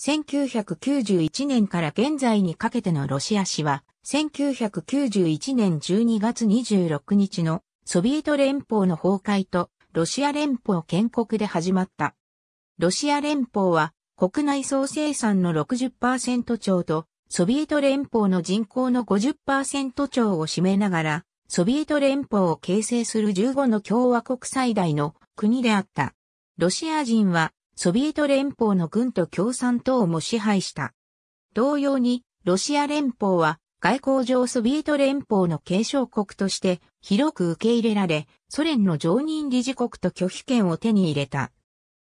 1991年から現在にかけてのロシア史は、1991年12月26日のソビエト連邦の崩壊とロシア連邦建国で始まった。ロシア連邦は国内総生産の60%超とソビエト連邦の人口の50%超を占めながら、ソビエト連邦を形成する15の共和国最大の国であった。ロシア人はソビエト連邦の軍と共産党も支配した。同様に、ロシア連邦は外交上ソビエト連邦の継承国として広く受け入れられ、ソ連の常任理事国と拒否権を手に入れた。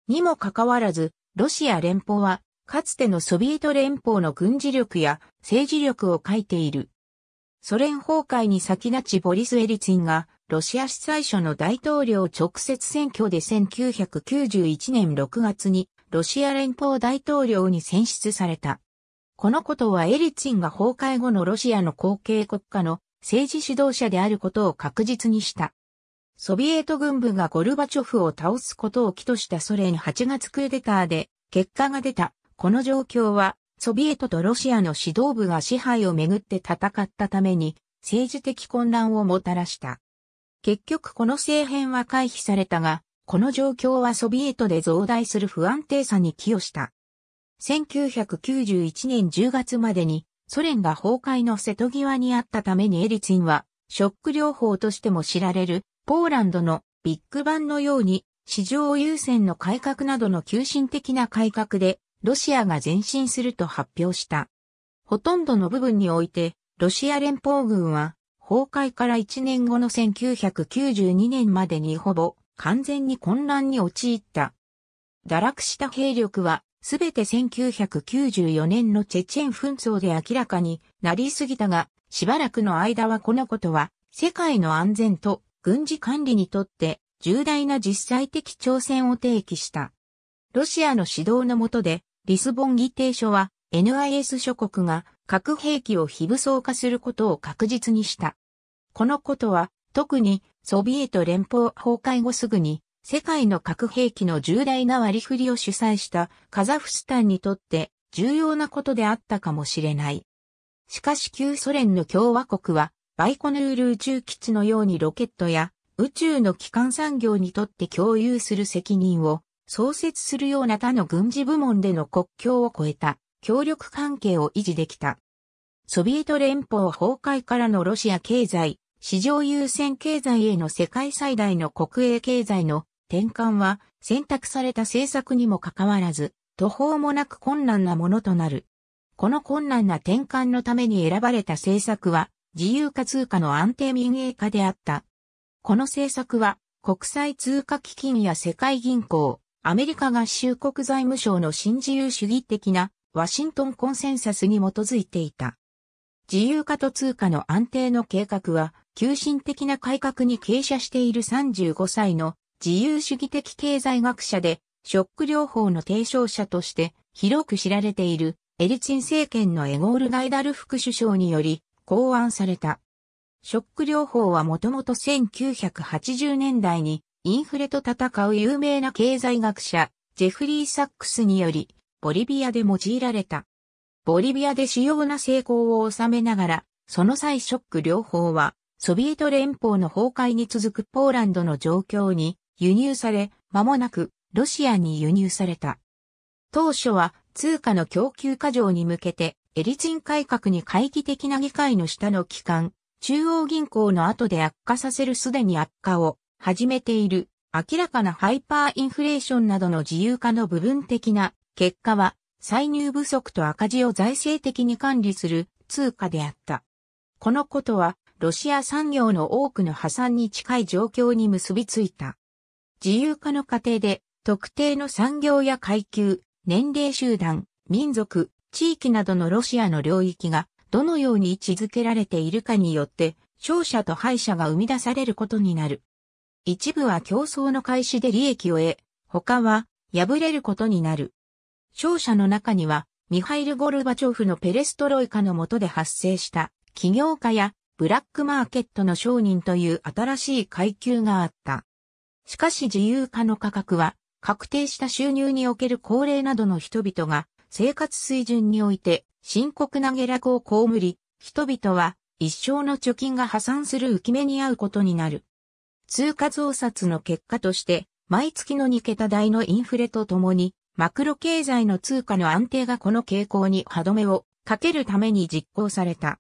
にもかかわらず、ロシア連邦は、かつてのソビエト連邦の軍事力や政治力を欠いている。ソ連崩壊に先立ちボリス・エリツィンがロシア最初の大統領直接選挙で1991年6月にロシア連邦大統領に選出された。このことはエリツィンが崩壊後のロシアの後継国家の政治指導者であることを確実にした。ソビエト軍部がゴルバチョフを倒すことを起としたソ連8月クーデターで結果が出た。この状況はソビエトとロシアの指導部が支配をめぐって戦ったために政治的混乱をもたらした。結局この政変は回避されたが、この状況はソビエトで増大する不安定さに寄与した。1991年10月までにソ連が崩壊の瀬戸際にあったためにエリツィンはショック療法としても知られるポーランドのビッグバンのように市場優先の改革などの急進的な改革でロシアが前進すると発表した。ほとんどの部分においてロシア連邦軍は崩壊から1年後の1992年までにほぼ完全に混乱に陥った。堕落した兵力は、すべて1994年のチェチェン紛争で明らかになりすぎたが、しばらくの間はこのことは、世界の安全と軍事管理にとって重大な実際的挑戦を提起した。ロシアの指導の下で、リスボン議定書は NIS 諸国が核兵器を非武装化することを確実にした。このことは、特にソビエト連邦崩壊後すぐに、世界の核兵器の重大な割り振りを主催したカザフスタンにとって重要なことであったかもしれない。しかし旧ソ連の共和国は、バイコヌール宇宙基地のようにロケットや宇宙の基幹産業にとって共有する責任を創設するような他の軍事部門での国境を超えた。協力関係を維持できた。ソビエト連邦崩壊からのロシア経済、市場優先経済への世界最大の国営経済の転換は選択された政策にもかかわらず、途方もなく困難なものとなる。この困難な転換のために選ばれた政策は自由化通貨の安定民営化であった。この政策は国際通貨基金や世界銀行、アメリカ合衆国財務省の新自由主義的なワシントンコンセンサスに基づいていた。自由化と通貨の安定の計画は、急進的な改革に傾斜している35歳の自由主義的経済学者で、ショック療法の提唱者として広く知られているエリツィン政権のエゴール・ガイダル副首相により考案された。ショック療法はもともと1980年代にインフレと戦う有名な経済学者ジェフリー・サックスによりボリビアで用いられた。ボリビアで主要な成功を収めながら、その際ショック両方は、ソビエト連邦の崩壊に続くポーランドの状況に輸入され、間もなくロシアに輸入された。当初は通貨の供給過剰に向けて、エリツィン改革に回帰的な議会の下の機関、中央銀行の後で悪化させるすでに悪化を始めている明らかなハイパーインフレーションなどの自由化の部分的な結果は、歳入不足と赤字を財政的に管理する通貨であった。このことは、ロシア産業の多くの破産に近い状況に結びついた。自由化の過程で、特定の産業や階級、年齢集団、民族、地域などのロシアの領域が、どのように位置づけられているかによって、勝者と敗者が生み出されることになる。一部は競争の開始で利益を得、他は敗れることになる。勝者の中には、ミハイル・ゴルバチョフのペレストロイカの下で発生した企業家やブラックマーケットの商人という新しい階級があった。しかし自由化の価格は確定した収入における高齢などの人々が生活水準において深刻な下落を被り、人々は一生の貯金が破産する浮き目に遭うことになる。通貨増刷の結果として毎月の2桁台のインフレとともにマクロ経済の通貨の安定がこの傾向に歯止めをかけるために実行された。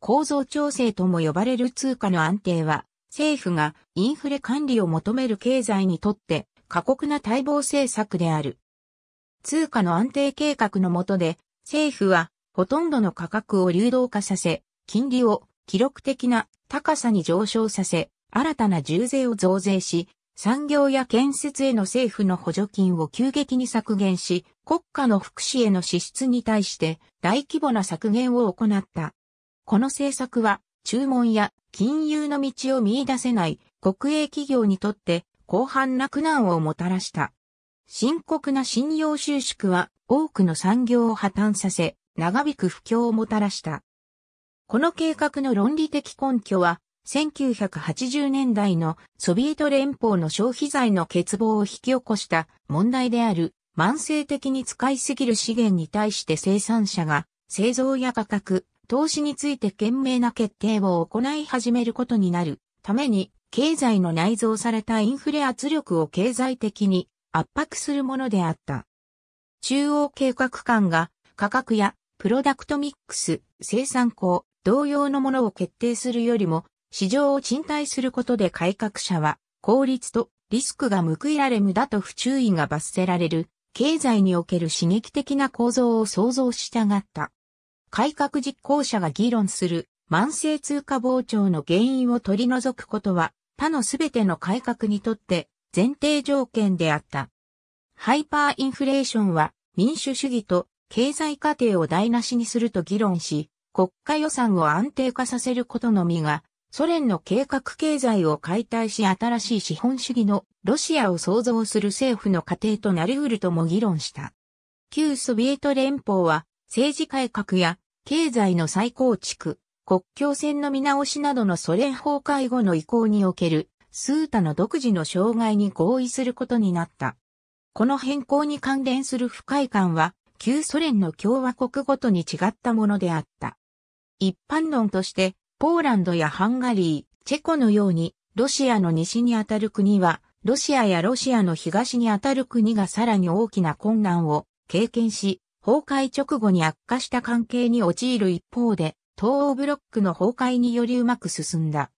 構造調整とも呼ばれる通貨の安定は、政府がインフレ管理を求める経済にとって過酷な待望政策である。通貨の安定計画の下で、政府はほとんどの価格を流動化させ、金利を記録的な高さに上昇させ、新たな重税を増税し、産業や建設への政府の補助金を急激に削減し、国家の福祉への支出に対して大規模な削減を行った。この政策は、注文や金融の道を見出せない国営企業にとって広範な苦難をもたらした。深刻な信用収縮は多くの産業を破綻させ、長引く不況をもたらした。この計画の論理的根拠は、1980年代のソビエト連邦の消費財の欠乏を引き起こした問題である慢性的に使いすぎる資源に対して生産者が製造や価格、投資について懸命な決定を行い始めることになるために経済の内蔵されたインフレ圧力を経済的に圧迫するものであった。中央計画官が価格やプロダクトミックス、生産工、同様のものを決定するよりも市場を賃貸することで改革者は、効率とリスクが報いられ無駄と不注意が罰せられる、経済における刺激的な構造を想像したがった。改革実行者が議論する慢性通貨膨張の原因を取り除くことは、他のすべての改革にとって前提条件であった。ハイパーインフレーションは民主主義と経済過程を台無しにすると議論し、国家予算を安定化させることのみがソ連の計画経済を解体し新しい資本主義のロシアを創造する政府の過程となり得るとも議論した。旧ソビエト連邦は政治改革や経済の再構築、国境線の見直しなどのソ連崩壊後の移行におけるスータの独自の障害に合意することになった。この変更に関連する不快感は旧ソ連の共和国ごとに違ったものであった。一般論としてポーランドやハンガリー、チェコのように、ロシアの西にあたる国は、ロシアやロシアの東にあたる国がさらに大きな困難を経験し、崩壊直後に悪化した関係に陥る一方で、東欧ブロックの崩壊によりうまく進んだ。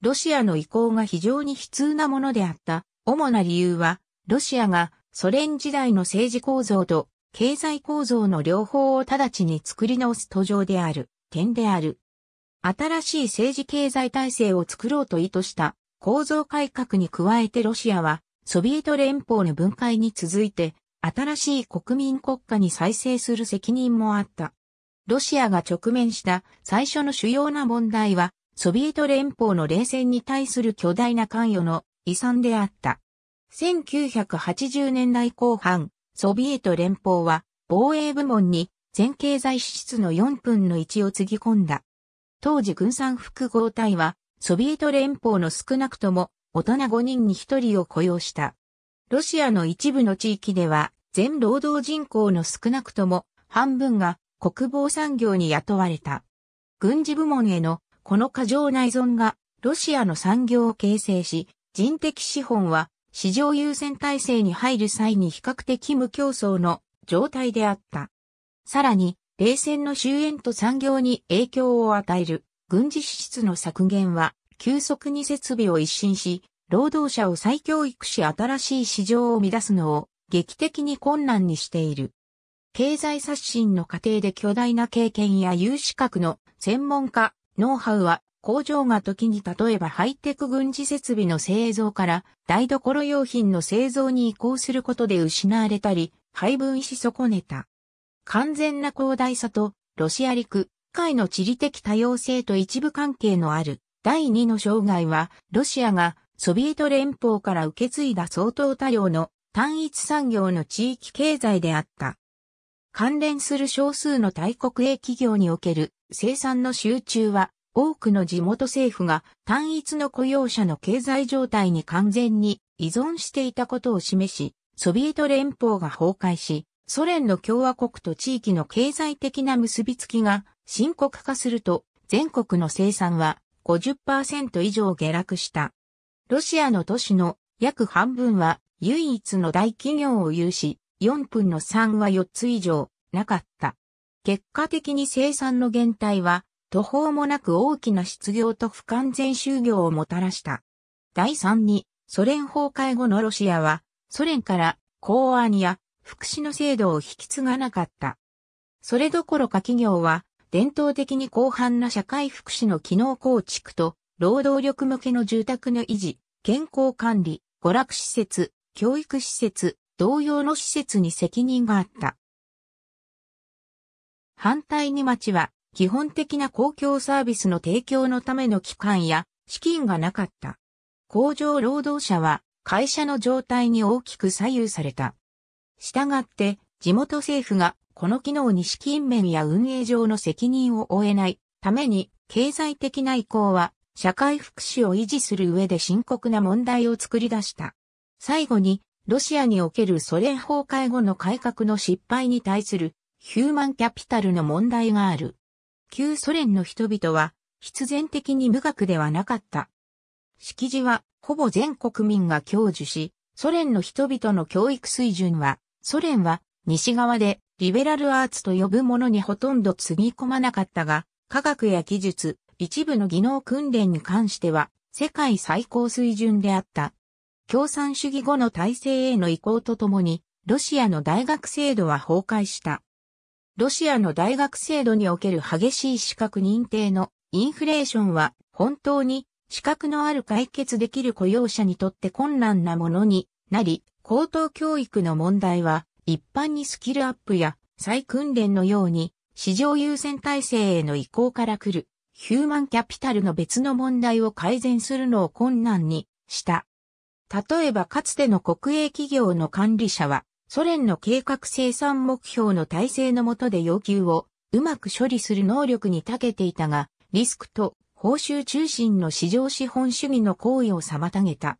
ロシアの意向が非常に悲痛なものであった。主な理由は、ロシアがソ連時代の政治構造と経済構造の両方を直ちに作り直す途上である、点である。新しい政治経済体制を作ろうと意図した構造改革に加えてロシアはソビエト連邦の分解に続いて新しい国民国家に再生する責任もあった。ロシアが直面した最初の主要な問題はソビエト連邦の冷戦に対する巨大な関与の遺産であった。1980年代後半、ソビエト連邦は防衛部門に全経済支出の4分の1をつぎ込んだ。当時軍産複合体は、ソビエト連邦の少なくとも大人5人に1人を雇用した。ロシアの一部の地域では、全労働人口の少なくとも半分が国防産業に雇われた。軍事部門へのこの過剰内存がロシアの産業を形成し、人的資本は市場優先体制に入る際に比較的無競争の状態であった。さらに、冷戦の終焉と産業に影響を与える軍事支出の削減は、急速に設備を一新し、労働者を再教育し新しい市場を生み出すのを劇的に困難にしている。経済刷新の過程で巨大な経験や有資格の専門家、ノウハウは工場が時に例えばハイテク軍事設備の製造から台所用品の製造に移行することで失われたり、配分し損ねた。完全な広大さと、ロシア陸、海の地理的多様性と一部関係のある第二の障害は、ロシアがソビエト連邦から受け継いだ相当多量の単一産業の地域経済であった。関連する少数の大国営企業における生産の集中は、多くの地元政府が単一の雇用者の経済状態に完全に依存していたことを示し、ソビエト連邦が崩壊し、ソ連の共和国と地域の経済的な結びつきが深刻化すると全国の生産は50%以上下落した。ロシアの都市の約半分は唯一の大企業を有し、4分の3は4つ以上なかった。結果的に生産の減退は途方もなく大きな失業と不完全就業をもたらした。第3にソ連崩壊後のロシアはソ連から公安や福祉の制度を引き継がなかった。それどころか企業は、伝統的に広範な社会福祉の機能構築と、労働力向けの住宅の維持、健康管理、娯楽施設、教育施設、同様の施設に責任があった。反対に町は、基本的な公共サービスの提供のための機関や資金がなかった。工場労働者は会社の状態に大きく左右された。したがって、地元政府がこの機能に資金面や運営上の責任を負えないために、経済的な移行は社会福祉を維持する上で深刻な問題を作り出した。最後に、ロシアにおけるソ連崩壊後の改革の失敗に対するヒューマンキャピタルの問題がある。旧ソ連の人々は必然的に無学ではなかった。式辞はほぼ全国民が享受し、ソ連の人々の教育水準はソ連は西側でリベラルアーツと呼ぶものにほとんど積ぎ込まなかったが、科学や技術、一部の技能訓練に関しては世界最高水準であった。共産主義後の体制への移行とともに、ロシアの大学制度は崩壊した。ロシアの大学制度における激しい資格認定のインフレーションは本当に資格のある解決できる雇用者にとって困難なものになり、高等教育の問題は、一般にスキルアップや再訓練のように、市場優先体制への移行から来る、ヒューマンキャピタルの別の問題を改善するのを困難にした。例えばかつての国営企業の管理者は、ソ連の計画生産目標の体制の下で要求をうまく処理する能力に長けていたが、リスクと報酬中心の市場資本主義の行為を妨げた。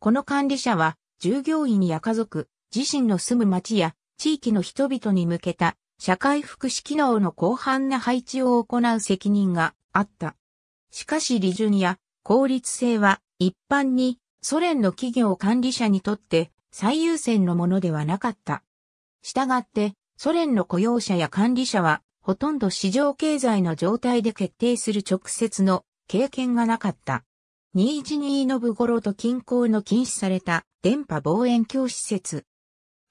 この管理者は従業員や家族、自身の住む町や地域の人々に向けた社会福祉機能の広範な配置を行う責任があった。しかし利潤や効率性は一般にソ連の企業管理者にとって最優先のものではなかった。したがってソ連の雇用者や管理者はほとんど市場経済の状態で決定する直接の経験がなかった。212ノブゴロと近郊の禁止された電波望遠鏡施設。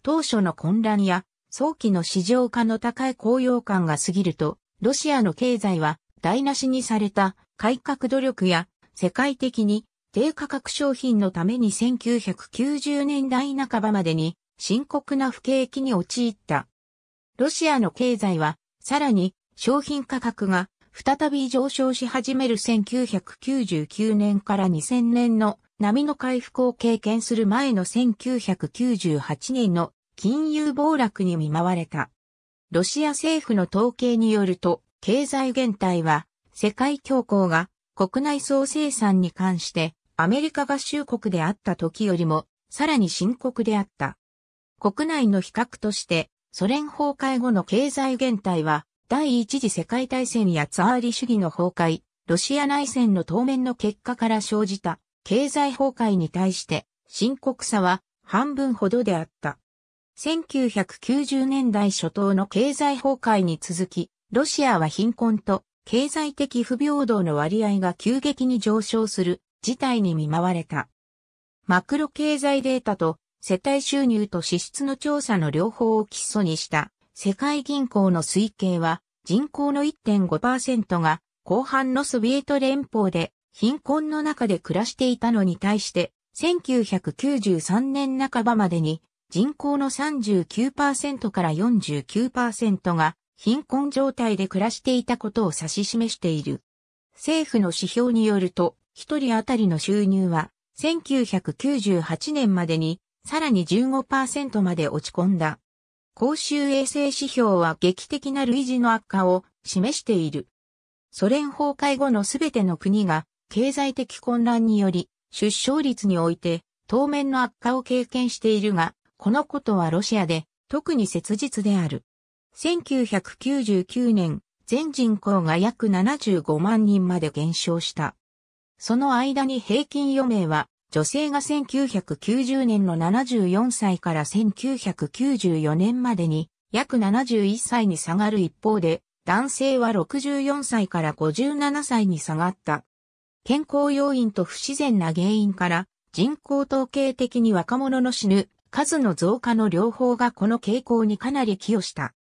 当初の混乱や早期の市場化の高い高揚感が過ぎると、ロシアの経済は台無しにされた改革努力や世界的に低価格商品のために1990年代半ばまでに深刻な不景気に陥った。ロシアの経済はさらに商品価格が再び上昇し始める1999年から2000年の波の回復を経験する前の1998年の金融暴落に見舞われた。ロシア政府の統計によると、経済減退は世界恐慌が国内総生産に関してアメリカ合衆国であった時よりもさらに深刻であった。国内の比較としてソ連崩壊後の経済減退は第一次世界大戦やツアーリ主義の崩壊、ロシア内戦の当面の結果から生じた経済崩壊に対して深刻さは半分ほどであった。1990年代初頭の経済崩壊に続き、ロシアは貧困と経済的不平等の割合が急激に上昇する事態に見舞われた。マクロ経済データと世帯収入と支出の調査の両方を基礎にした世界銀行の推計は人口の1.5%が後半のソビエト連邦で貧困の中で暮らしていたのに対して、1993年半ばまでに人口の39%から49%が貧困状態で暮らしていたことを指し示している。政府の指標によると、一人当たりの収入は、1998年までに、さらに15%まで落ち込んだ。公衆衛生指標は劇的な類似の悪化を示している。ソ連崩壊後のすべての国が経済的混乱により出生率において当面の悪化を経験しているが、このことはロシアで特に切実である。1999年、全人口が約75万人まで減少した。その間に平均余命は女性が1990年の74歳から1994年までに約71歳に下がる一方で、男性は64歳から57歳に下がった。健康要因と不自然な原因から人口統計的に若者の死ぬ数の増加の両方がこの傾向にかなり寄与した。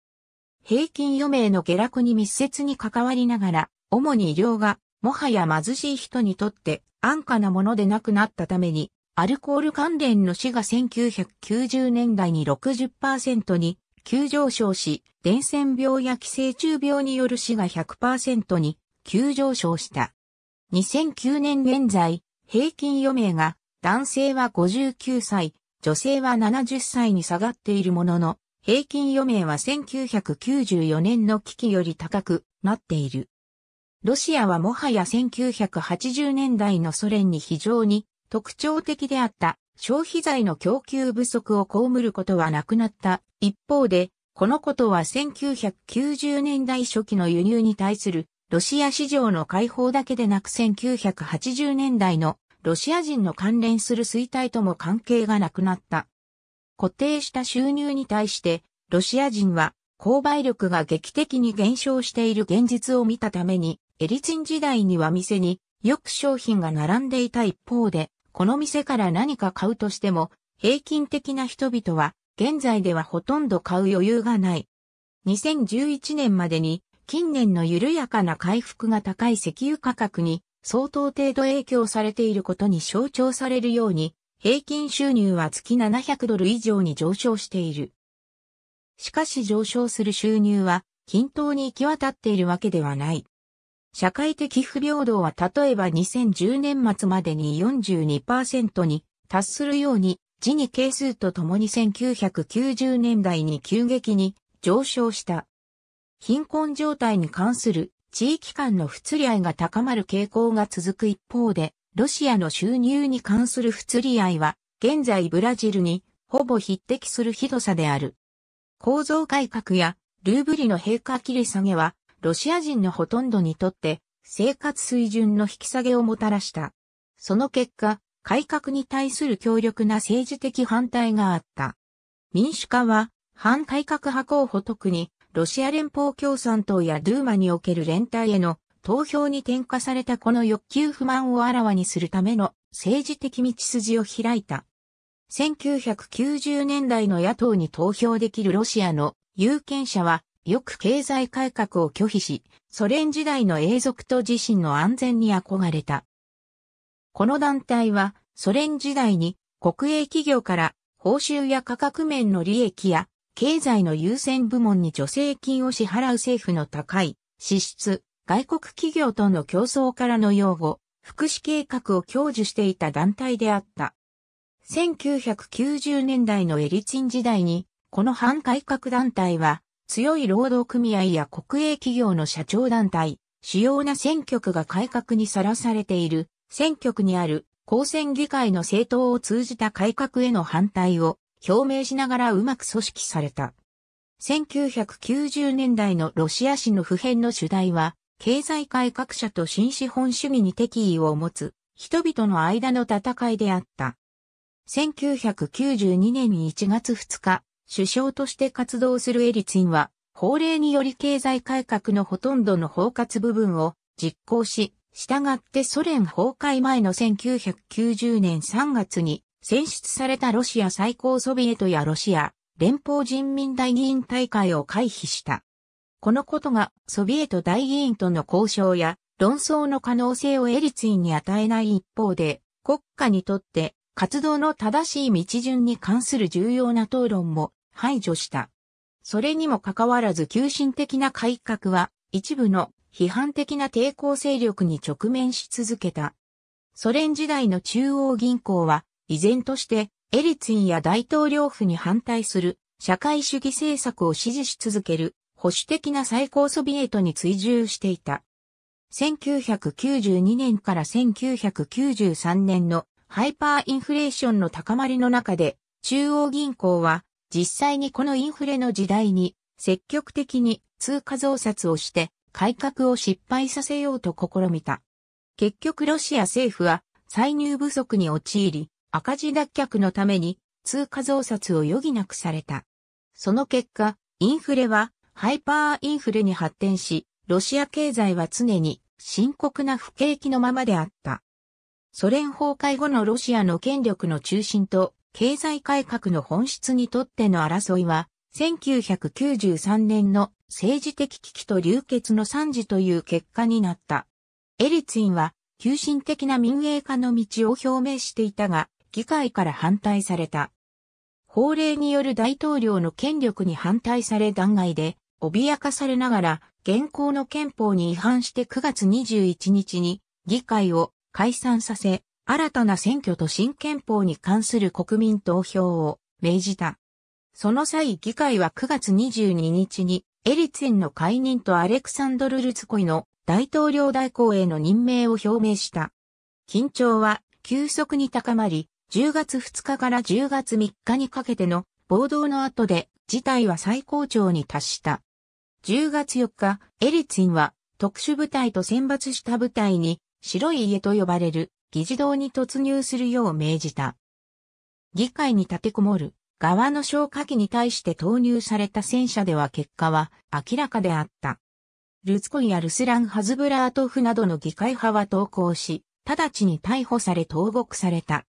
平均余命の下落に密接に関わりながら、主に医療がもはや貧しい人にとって安価なものでなくなったために、アルコール関連の死が1990年代に60%に急上昇し、伝染病や寄生虫病による死が100%に急上昇した。2009年現在、平均余命が男性は59歳、女性は70歳に下がっているものの、平均余命は1994年の危機より高くなっている。ロシアはもはや1980年代のソ連に非常に特徴的であった消費財の供給不足を被ることはなくなった一方で、このことは1990年代初期の輸入に対するロシア市場の解放だけでなく1980年代のロシア人の関連する衰退とも関係がなくなった。固定した収入に対して、ロシア人は購買力が劇的に減少している現実を見たために、エリツィン時代には店によく商品が並んでいた一方で、この店から何か買うとしても、平均的な人々は、現在ではほとんど買う余裕がない。2011年までに、近年の緩やかな回復が高い石油価格に、相当程度影響されていることに象徴されるように、平均収入は月700ドル以上に上昇している。しかし上昇する収入は均等に行き渡っているわけではない。社会的不平等は例えば2010年末までに42%に達するように、時に係数とともに1990年代に急激に上昇した。貧困状態に関する地域間の不釣り合いが高まる傾向が続く一方で、ロシアの収入に関する不釣り合いは、現在ブラジルにほぼ匹敵するひどさである。構造改革やルーブリの平価切り下げは、ロシア人のほとんどにとって生活水準の引き下げをもたらした。その結果、改革に対する強力な政治的反対があった。民主化は、反改革派候補特に、ロシア連邦共産党やドゥーマにおける連帯への投票に転嫁されたこの欲求不満をあらわにするための政治的道筋を開いた。1990年代の野党に投票できるロシアの有権者はよく経済改革を拒否し、ソ連時代の永続と自身の安全に憧れた。この団体は、ソ連時代に国営企業から報酬や価格面の利益や経済の優先部門に助成金を支払う政府の高い支出、外国企業との競争からの擁護、福祉計画を享受していた団体であった。1990年代のエリツィン時代に、この反改革団体は強い労働組合や国営企業の社長団体、主要な選挙区が改革にさらされている、選挙区にある、公選議会の政党を通じた改革への反対を表明しながらうまく組織された。1990年代のロシア史の普遍の主題は、経済改革者と新資本主義に敵意を持つ人々の間の戦いであった。1992年1月2日、首相として活動するエリツィンは、法令により経済改革のほとんどの包括部分を実行し、従ってソ連崩壊前の1990年3月に選出されたロシア最高ソビエトやロシア連邦人民大議員大会を回避した。このことがソビエト大議員との交渉や論争の可能性をエリツィンに与えない一方で、国家にとって活動の正しい道順に関する重要な討論も排除した。それにもかかわらず急進的な改革は一部の批判的な抵抗勢力に直面し続けた。ソ連時代の中央銀行は依然としてエリツィンや大統領府に反対する社会主義政策を支持し続ける保守的な最高ソビエトに追従していた。1992年から1993年のハイパーインフレーションの高まりの中で、中央銀行は実際にこのインフレの時代に積極的に通貨増刷をして改革を失敗させようと試みた。結局ロシア政府は歳入不足に陥り赤字脱却のために通貨増刷を余儀なくされた。その結果、インフレはハイパーインフレに発展し、ロシア経済は常に深刻な不景気のままであった。ソ連崩壊後のロシアの権力の中心と経済改革の本質にとっての争いは、1993年の政治的危機と流血の惨事という結果になった。エリツィンは、急進的な民営化の道を表明していたが、議会から反対された。法令による大統領の権力に反対され弾劾で、脅かされながら、現行の憲法に違反して9月21日に、議会を解散させ、新たな選挙と新憲法に関する国民投票を命じた。その際議会は9月22日にエリツィンの解任とアレクサンドル・ルツコイの大統領代行への任命を表明した。緊張は急速に高まり、10月2日から10月3日にかけての暴動の後で事態は最高潮に達した。10月4日、エリツィンは特殊部隊と選抜した部隊に白い家と呼ばれる議事堂に突入するよう命じた。議会に立てこもる側の消火器に対して投入された戦車では結果は明らかであった。ルツコイやルスラン・ハズブラートフなどの議会派は投降し、直ちに逮捕され投獄された。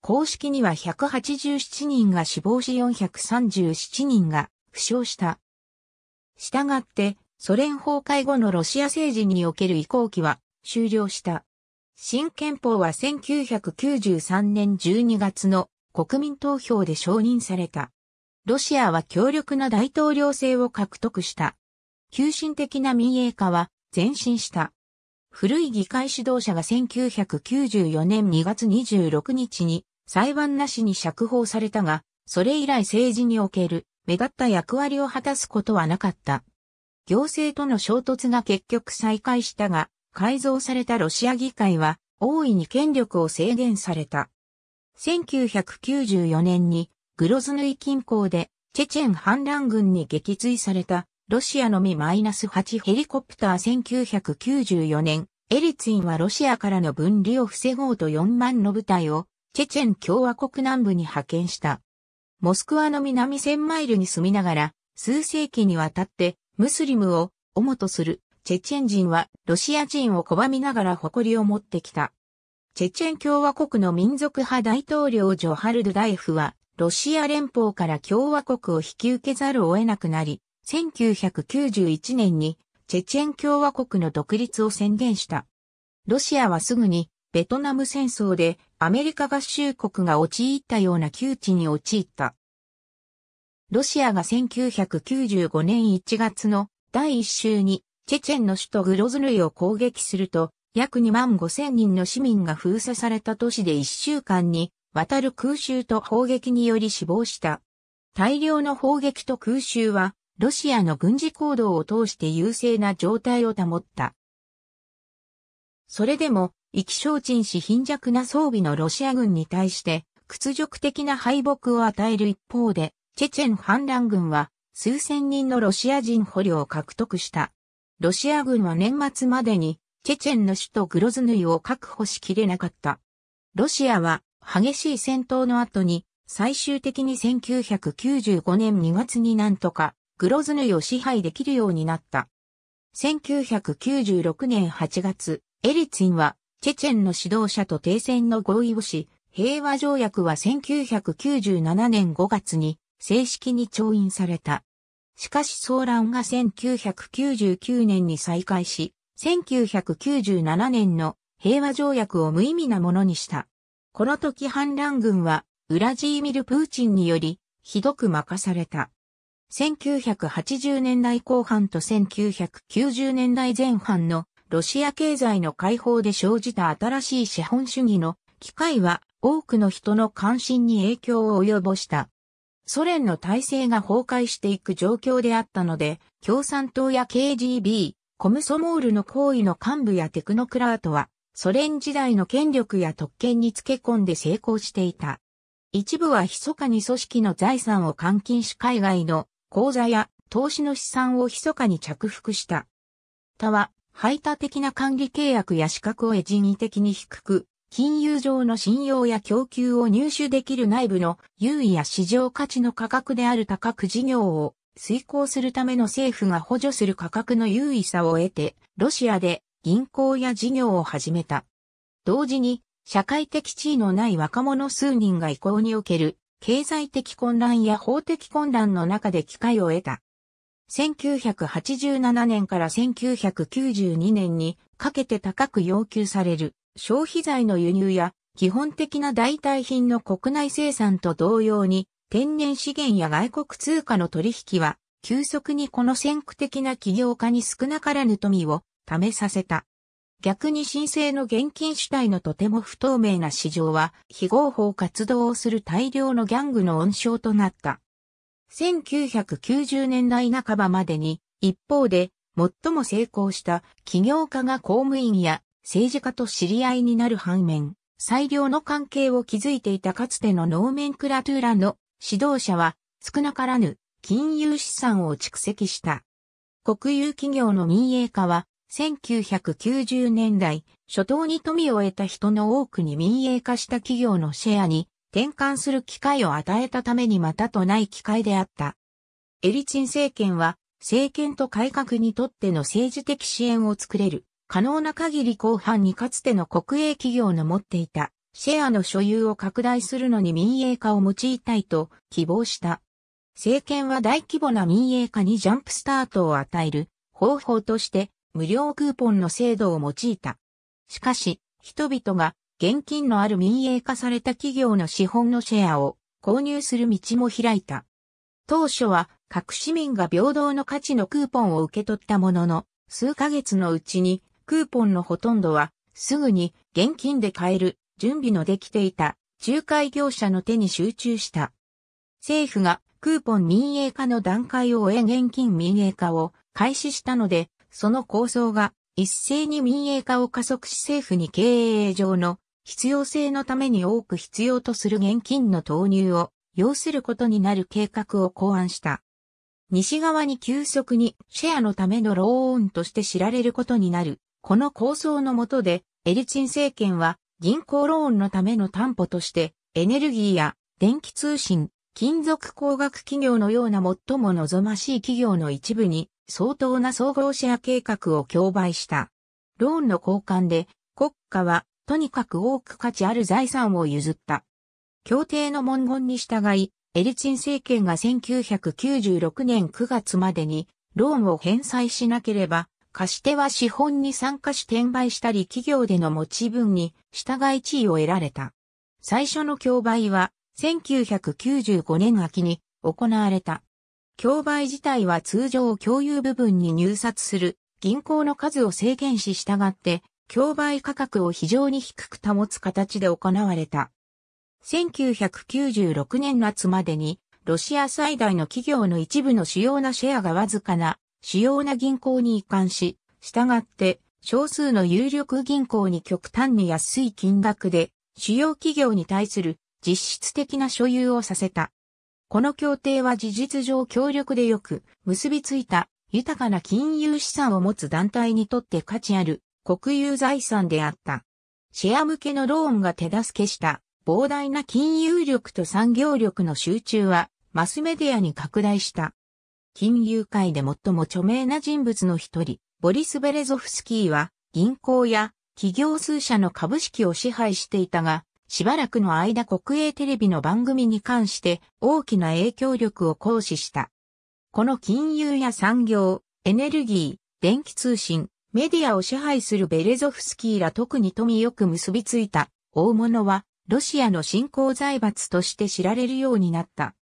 公式には187人が死亡し437人が負傷した。したがって、ソ連崩壊後のロシア政治における移行期は、終了した。新憲法は1993年12月の国民投票で承認された。ロシアは強力な大統領制を獲得した。急進的な民営化は前進した。古い議会指導者が1994年2月26日に裁判なしに釈放されたが、それ以来政治における目立った役割を果たすことはなかった。行政との衝突が結局再開したが、改造されたロシア議会は大いに権力を制限された。1994年にグロズヌイ近郊でチェチェン反乱軍に撃墜されたロシアのミ -8 ヘリコプター1994年、エリツィンはロシアからの分離を防ごうと4万の部隊をチェチェン共和国南部に派遣した。モスクワの南1000マイルに住みながら、数世紀にわたってムスリムを主とするチェチェン人はロシア人を拒みながら誇りを持ってきた。チェチェン共和国の民族派大統領ジョハルドダイフは、ロシア連邦から共和国を引き受けざるを得なくなり、1991年にチェチェン共和国の独立を宣言した。ロシアはすぐにベトナム戦争でアメリカ合衆国が陥ったような窮地に陥った。ロシアが1995年1月の第1週にチェチェンの首都グロズヌイを攻撃すると、約2万5千人の市民が封鎖された都市で1週間に、渡る空襲と砲撃により死亡した。大量の砲撃と空襲は、ロシアの軍事行動を通して優勢な状態を保った。それでも、意気消沈し貧弱な装備のロシア軍に対して、屈辱的な敗北を与える一方で、チェチェン反乱軍は、数千人のロシア人捕虜を獲得した。ロシア軍は年末までに、チェチェンの首都グロズヌイを確保しきれなかった。ロシアは、激しい戦闘の後に、最終的に1995年2月になんとか、グロズヌイを支配できるようになった。1996年8月、エリツィンは、チェチェンの指導者と停戦の合意をし、平和条約は1997年5月に正式に調印された。しかし騒乱が1999年に再開し、1997年の平和条約を無意味なものにした。この時反乱軍は、ウラジーミル・プーチンにより、ひどく任された。1980年代後半と1990年代前半のロシア経済の解放で生じた新しい資本主義の機会は多くの人の関心に影響を及ぼした。ソ連の体制が崩壊していく状況であったので、共産党や KGB、コムソモールの行為の幹部やテクノクラートは、ソ連時代の権力や特権につけ込んで成功していた。一部は密かに組織の財産を換金し海外の口座や投資の資産を密かに着服した。他は、排他的な管理契約や資格を絵人為的に低く、金融上の信用や供給を入手できる内部の優位や市場価値の価格である多角事業を遂行するための政府が補助する価格の優位さを得て、ロシアで銀行や事業を始めた。同時に、社会的地位のない若者数人が移行における経済的混乱や法的混乱の中で機会を得た。1987年から1992年にかけて高く要求される消費財の輸入や基本的な代替品の国内生産と同様に天然資源や外国通貨の取引は急速にこの先駆的な企業家に少なからぬ富を貯めさせた。逆に申請の現金主体のとても不透明な市場は非合法活動をする大量のギャングの温床となった。1990年代半ばまでに一方で最も成功した企業家が公務員や政治家と知り合いになる反面、最良の関係を築いていたかつてのノーメンクラトゥーラの指導者は少なからぬ金融資産を蓄積した。国有企業の民営化は1990年代初頭に富を得た人の多くに民営化した企業のシェアに転換する機会を与えたためにまたとない機会であった。エリチン政権は政権と改革にとっての政治的支援を作れる可能な限り後半にかつての国営企業の持っていたシェアの所有を拡大するのに民営化を用いたいと希望した。政権は大規模な民営化にジャンプスタートを与える方法として無料クーポンの制度を用いた。しかし、人々が現金のある民営化された企業の資本のシェアを購入する道も開いた。当初は各市民が平等の価値のクーポンを受け取ったものの、数ヶ月のうちにクーポンのほとんどは、すぐに現金で買える準備のできていた仲介業者の手に集中した。政府がクーポン民営化の段階を終え現金民営化を開始したので、その構想が一斉に民営化を加速し政府に経営上の必要性のために多く必要とする現金の投入を要することになる計画を考案した。西側に急速にシェアのためのローンとして知られることになるこの構想の下で、エリツィン政権は銀行ローンのための担保として、エネルギーや電気通信、金属工学企業のような最も望ましい企業の一部に相当な総合シェア計画を競売した。ローンの交換で国家はとにかく多く価値ある財産を譲った。協定の文言に従い、エリツィン政権が1996年9月までにローンを返済しなければ貸し手は資本に参加し転売したり企業での持ち分に従い地位を得られた。最初の競売は1995年秋に行われた。競売自体は通常共有部分に入札する銀行の数を制限し従って競売価格を非常に低く保つ形で行われた。1996年夏までにロシア最大の企業の一部の主要なシェアがわずかな主要な銀行に移管し、従って少数の有力銀行に極端に安い金額で主要企業に対する実質的な所有をさせた。この協定は事実上強力でよく結びついた豊かな金融資産を持つ団体にとって価値ある国有財産であった。シェア向けのローンが手助けした膨大な金融力と産業力の集中はマスメディアに拡大した。金融界で最も著名な人物の一人、ボリス・ベレゾフスキーは、銀行や企業数社の株式を支配していたが、しばらくの間国営テレビの番組に関して大きな影響力を行使した。この金融や産業、エネルギー、電気通信、メディアを支配するベレゾフスキーら特に富よく結びついた大物は、ロシアの新興財閥として知られるようになった。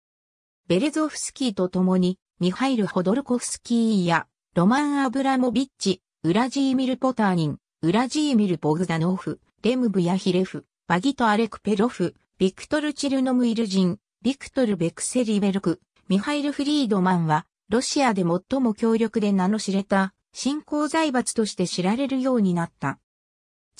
ベレゾフスキーと共にミハイル・ホドルコフスキーや、ロマン・アブラモビッチ、ウラジーミル・ポターニン、ウラジーミル・ボグダノフ、レム・ブヤヒレフ、バギト・アレクペロフ、ビクトル・チルノムイルジン、ビクトル・ベクセリベルク、ミハイル・フリードマンは、ロシアで最も強力で名の知れた、新興財閥として知られるようになった。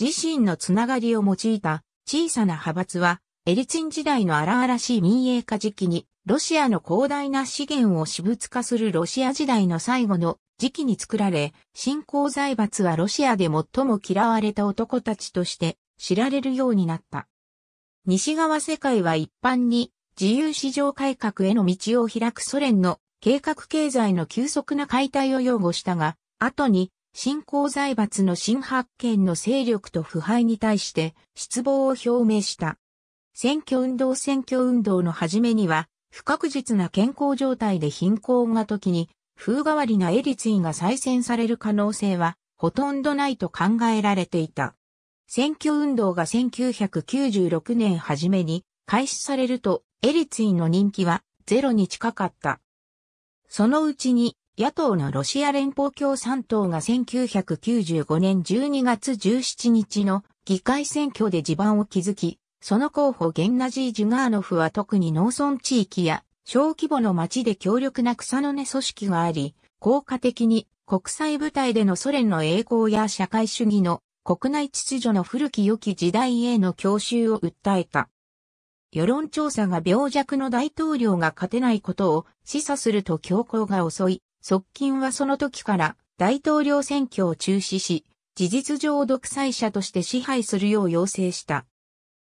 自身のつながりを用いた小さな派閥は、エリツィン時代の荒々しい民営化時期にロシアの広大な資源を私物化するロシア時代の最後の時期に作られ、新興財閥はロシアで最も嫌われた男たちとして知られるようになった。西側世界は一般に自由市場改革への道を開くソ連の計画経済の急速な解体を擁護したが、後に新興財閥の新発見の勢力と腐敗に対して失望を表明した。選挙運動選挙運動の初めには不確実な健康状態で貧困が時に、風変わりなエリツィンが再選される可能性は、ほとんどないと考えられていた。選挙運動が1996年初めに開始されると、エリツィンの人気はゼロに近かった。そのうちに、野党のロシア連邦共産党が1995年12月17日の議会選挙で地盤を築き、その候補ゲンナジー・ジュガーノフは特に農村地域や小規模の町で強力な草の根組織があり、効果的に国際舞台でのソ連の栄光や社会主義の国内秩序の古き良き時代への教習を訴えた。世論調査が病弱の大統領が勝てないことを示唆すると強行が遅い。側近はその時から大統領選挙を中止し、事実上独裁者として支配するよう要請した。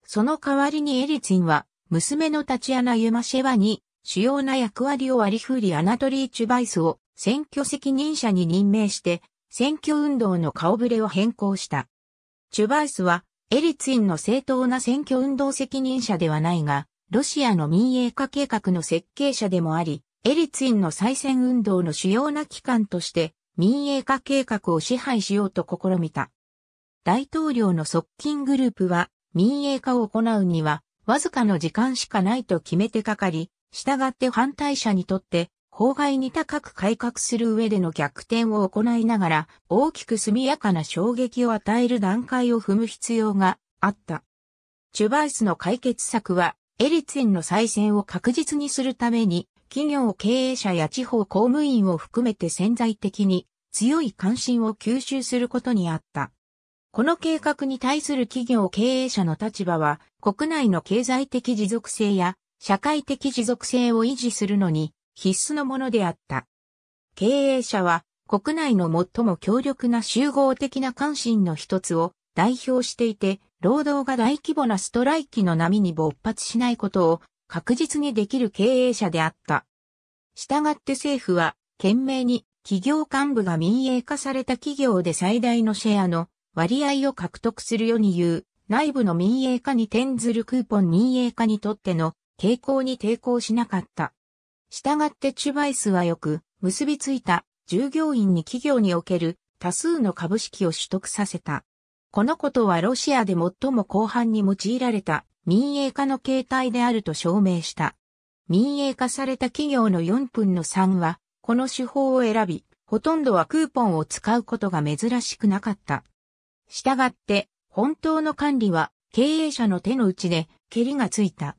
その代わりにエリツィンは、娘のタチアナ・ユマシェワに、主要な役割を割り振りアナトリー・チュバイスを選挙責任者に任命して、選挙運動の顔ぶれを変更した。チュバイスは、エリツィンの正当な選挙運動責任者ではないが、ロシアの民営化計画の設計者でもあり、エリツィンの再選運動の主要な機関として、民営化計画を支配しようと試みた。大統領の側近グループは、民営化を行うには、わずかの時間しかないと決めてかかり、従って反対者にとって、法外に高く改革する上での逆転を行いながら、大きく速やかな衝撃を与える段階を踏む必要があった。チュバイスの解決策は、エリツィンの再選を確実にするために、企業経営者や地方公務員を含めて潜在的に強い関心を吸収することにあった。この計画に対する企業経営者の立場は、国内の経済的持続性や社会的持続性を維持するのに必須のものであった。経営者は、国内の最も強力な集合的な関心の一つを代表していて、労働が大規模なストライキの波に勃発しないことを確実にできる経営者であった。従って政府は、懸命に企業幹部が民営化された企業で最大のシェアの割合を獲得するように言う、内部の民営化に転ずるクーポン民営化にとっての傾向に抵抗しなかった。したがってチュバイスはよく結びついた従業員に企業における多数の株式を取得させた。このことはロシアで最も広範に用いられた民営化の形態であると証明した。民営化された企業の4分の3は、この手法を選び、ほとんどはクーポンを使うことが珍しくなかった。したがって、本当の管理は経営者の手の内で、蹴りがついた。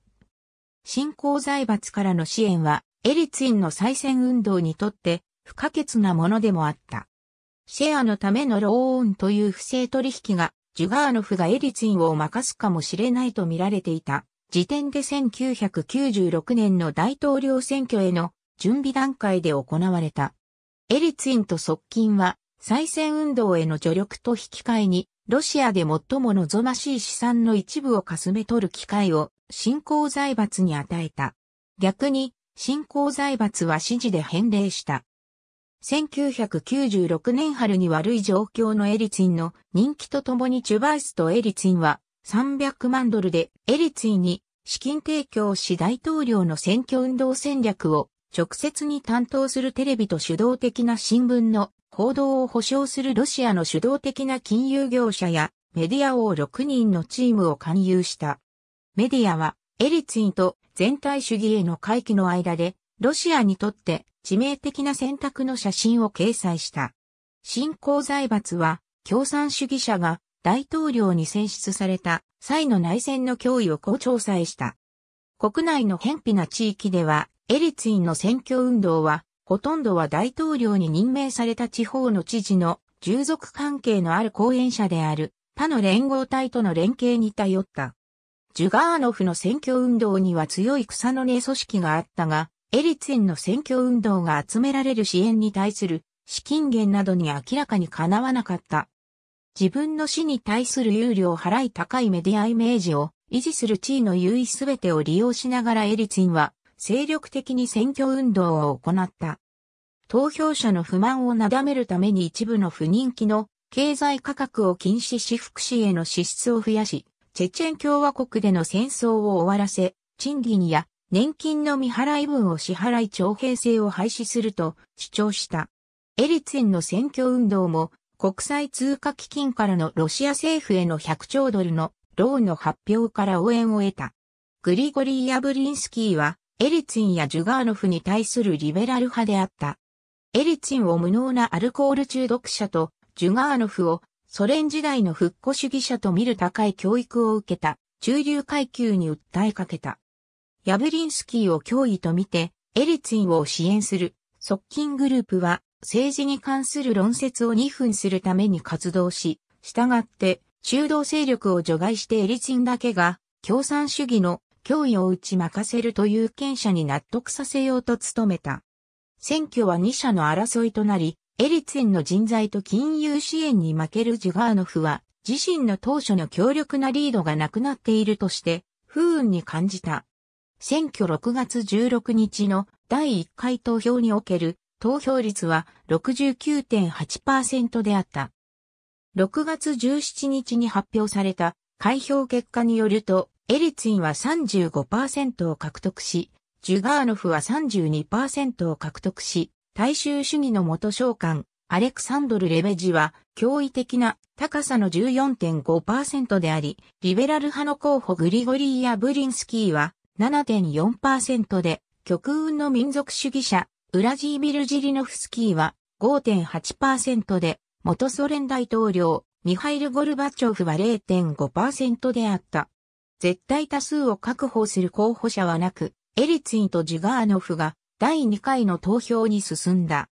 新興財閥からの支援は、エリツィンの再選運動にとって不可欠なものでもあった。シェアのためのローンという不正取引が、ジュガーノフがエリツィンを任すかもしれないと見られていた。時点で1996年の大統領選挙への準備段階で行われた。エリツィンと側近は再選運動への助力と引き換えに、ロシアで最も望ましい資産の一部をかすめ取る機会を新興財閥に与えた。逆に、新興財閥は支持で返礼した。1996年春に悪い状況のエリツィンの人気とともにチュバイスとエリツィンは300万ドルでエリツィンに資金提供し大統領の選挙運動戦略を直接に担当するテレビと主導的な新聞の報道を保障するロシアの主導的な金融業者やメディア王6人のチームを勧誘した。メディアはエリツィンと全体主義への回帰の間でロシアにとって致命的な選択の写真を掲載した。新興財閥は共産主義者が大統領に選出された際の内戦の脅威をこう調査した。国内の偏僻な地域ではエリツィンの選挙運動は、ほとんどは大統領に任命された地方の知事の従属関係のある後援者である他の連合体との連携に頼った。ジュガーノフの選挙運動には強い草の根組織があったが、エリツィンの選挙運動が集められる支援に対する資金源などに明らかにかなわなかった。自分の死に対する有料払い高いメディアイメージを維持する地位の優位すべてを利用しながらエリツィンは精力的に選挙運動を行った。投票者の不満をなだめるために一部の不人気の経済価格を禁止し福祉への支出を増やし、チェチェン共和国での戦争を終わらせ、賃金や年金の未払い分を支払い徴兵制を廃止すると主張した。エリツェンの選挙運動も国際通貨基金からのロシア政府への100兆ドルのローンの発表から応援を得た。グリゴリー・ヤブリンスキーはエリツィンやジュガーノフに対するリベラル派であった。エリツィンを無能なアルコール中毒者と、ジュガーノフをソ連時代の復古主義者と見る高い教育を受けた中流階級に訴えかけた。ヤブリンスキーを脅威と見て、エリツィンを支援する側近グループは政治に関する論説を2分するために活動し、従って中道勢力を除外してエリツィンだけが共産主義の脅威を打ち任せるという権者に納得させようと努めた。選挙は2者の争いとなり、エリツェンの人材と金融支援に負けるジュガーノフは、自身の当初の強力なリードがなくなっているとして、不運に感じた。選挙6月16日の第1回投票における投票率は69.8%であった。6月17日に発表された開票結果によると、エリツィンは35%を獲得し、ジュガーノフは32%を獲得し、大衆主義の元召喚、アレクサンドル・レベジは驚異的な高さの14.5%であり、リベラル派の候補グリゴリーやブリンスキーは7.4%で、極運の民族主義者、ウラジービル・ジリノフスキーは5.8%で、元ソ連大統領、ミハイル・ゴルバチョフは0.5%であった。絶対多数を確保する候補者はなく、エリツィンとジガーノフが第2回の投票に進んだ。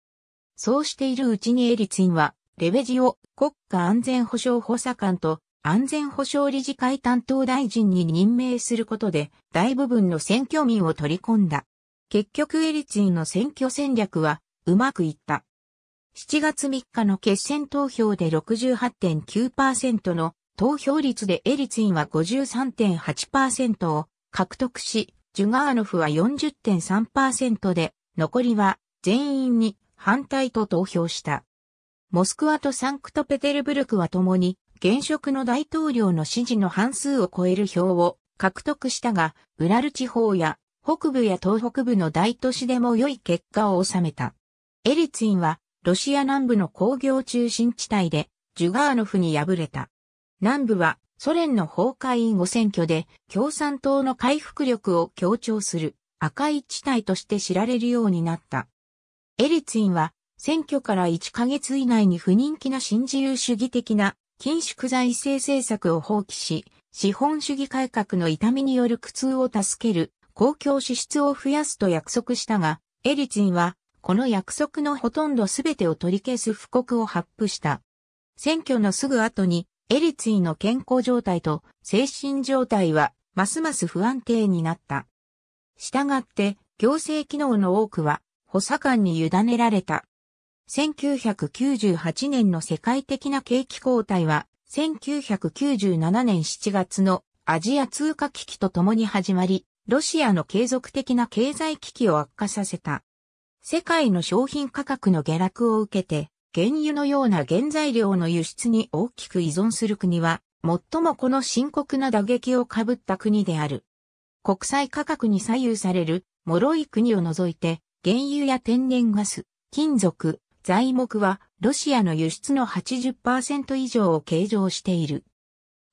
そうしているうちにエリツィンは、レベジを国家安全保障補佐官と安全保障理事会担当大臣に任命することで大部分の選挙民を取り込んだ。結局エリツィンの選挙戦略はうまくいった。7月3日の決選投票で68.9%の投票率でエリツィンは53.8%を獲得し、ジュガーノフは40.3%で、残りは全員に反対と投票した。モスクワとサンクトペテルブルクは共に現職の大統領の支持の半数を超える票を獲得したが、ウラル地方や北部や東北部の大都市でも良い結果を収めた。エリツィンはロシア南部の工業中心地帯でジュガーノフに敗れた。南部はソ連の崩壊後選挙で共産党の回復力を強調する赤い地帯として知られるようになった。エリツィンは選挙から1ヶ月以内に不人気な新自由主義的な緊縮財政政策を放棄し、資本主義改革の痛みによる苦痛を助ける公共支出を増やすと約束したが、エリツィンはこの約束のほとんどすべてを取り消す布告を発布した。選挙のすぐ後にエリツィの健康状態と精神状態はますます不安定になった。したがって行政機能の多くは補佐官に委ねられた。1998年の世界的な景気交代は1997年7月のアジア通貨危機とともに始まり、ロシアの継続的な経済危機を悪化させた。世界の商品価格の下落を受けて、原油のような原材料の輸出に大きく依存する国は、最もこの深刻な打撃をかぶった国である。国際価格に左右される、脆い国を除いて、原油や天然ガス、金属、材木は、ロシアの輸出の80%以上を計上している。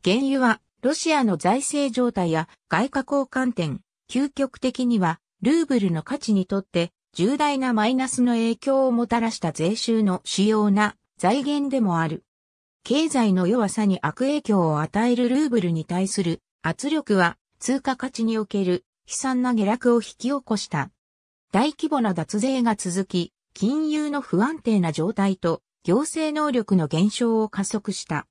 原油は、ロシアの財政状態や外貨交換点、究極的には、ルーブルの価値にとって重大なマイナスの影響をもたらした税収の主要な財源でもある。経済の弱さに悪影響を与えるルーブルに対する圧力は通貨価値における悲惨な下落を引き起こした。大規模な脱税が続き、金融の不安定な状態と行政能力の減少を加速した。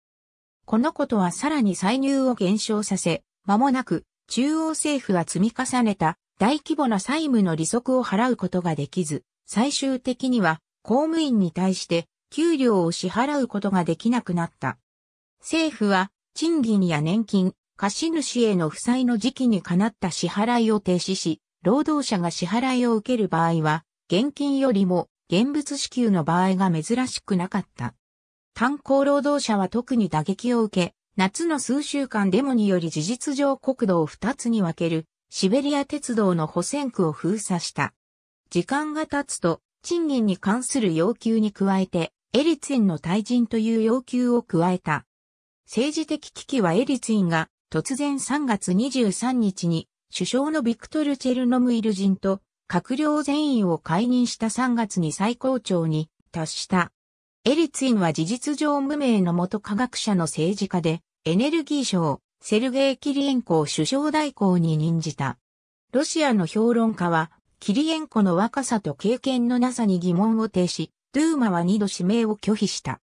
このことはさらに歳入を減少させ、間もなく中央政府は積み重ねた大規模な債務の利息を払うことができず、最終的には公務員に対して給料を支払うことができなくなった。政府は賃金や年金、貸主への負債の時期にかなった支払いを停止し、労働者が支払いを受ける場合は、現金よりも現物支給の場合が珍しくなかった。炭鉱労働者は特に打撃を受け、夏の数週間デモにより事実上国土を2つに分けるシベリア鉄道の保線区を封鎖した。時間が経つと、賃金に関する要求に加えて、エリツィンの退陣という要求を加えた。政治的危機はエリツィンが突然3月23日に首相のビクトル・チェルノムイル人と閣僚全員を解任した3月に最高潮に達した。エリツィンは事実上無名の元科学者の政治家でエネルギー省、セルゲイ・キリエンコを首相代行に任じた。ロシアの評論家は、キリエンコの若さと経験のなさに疑問を呈し、ドゥーマは二度指名を拒否した。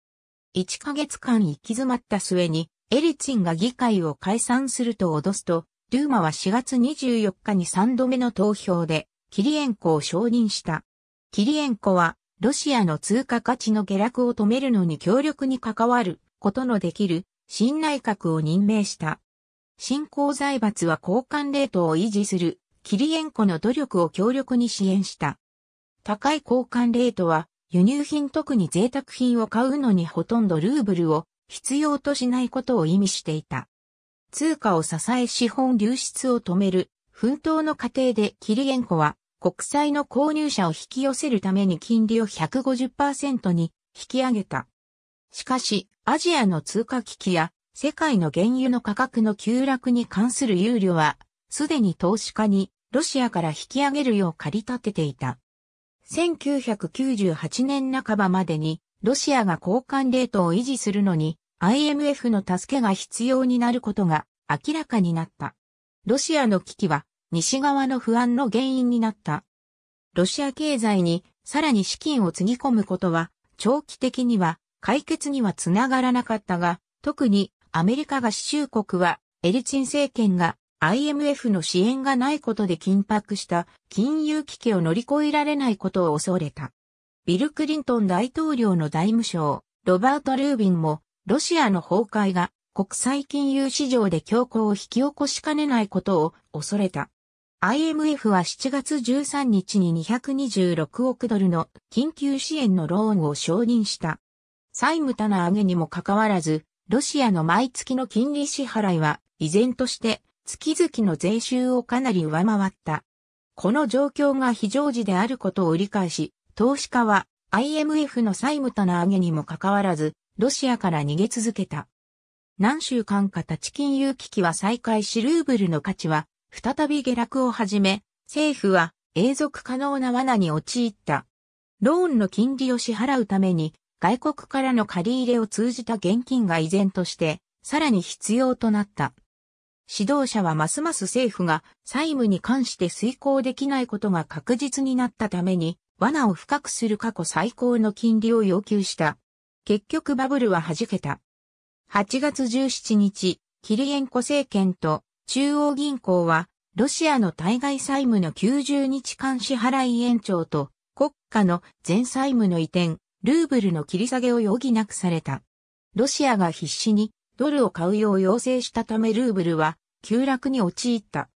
1ヶ月間行き詰まった末に、エリツィンが議会を解散すると脅すと、ドゥーマは4月24日に3度目の投票で、キリエンコを承認した。キリエンコは、ロシアの通貨価値の下落を止めるのに強力に関わることのできる新内閣を任命した。新興財閥は交換レートを維持するキリエンコの努力を強力に支援した。高い交換レートは輸入品特に贅沢品を買うのにほとんどルーブルを必要としないことを意味していた。通貨を支え資本流出を止める奮闘の過程でキリエンコは国債の購入者を引き寄せるために金利を150%に引き上げた。しかし、アジアの通貨危機や世界の原油の価格の急落に関する憂慮は、すでに投資家にロシアから引き上げるよう借り立てていた。1998年半ばまでにロシアが交換レートを維持するのに IMF の助けが必要になることが明らかになった。ロシアの危機は西側の不安の原因になった。ロシア経済にさらに資金をつぎ込むことは長期的には解決にはつながらなかったが、特にアメリカ合衆国は、エリツィン政権が IMF の支援がないことで緊迫した金融危機を乗り越えられないことを恐れた。ビル・クリントン大統領の財務省、ロバート・ルービンも、ロシアの崩壊が国際金融市場で強行を引き起こしかねないことを恐れた。IMF は7月13日に226億ドルの緊急支援のローンを承認した。債務棚上げにもかかわらず、ロシアの毎月の金利支払いは、依然として月々の税収をかなり上回った。この状況が非常時であることを理解し、投資家は IMF の債務棚上げにもかかわらず、ロシアから逃げ続けた。何週間か立ち金融危機は再開しルーブルの価値は再び下落をはじめ、政府は永続可能な罠に陥った。ローンの金利を支払うために外国からの借り入れを通じた現金が依然として、さらに必要となった。指導者はますます政府が債務に関して遂行できないことが確実になったために、罠を深くする過去最高の金利を要求した。結局バブルは弾けた。8月17日、キリエンコ政権と中央銀行は、ロシアの対外債務の90日間支払い延長と、国家の全債務の移転、ルーブルの切り下げを余儀なくされた。ロシアが必死にドルを買うよう要請したためルーブルは急落に陥った。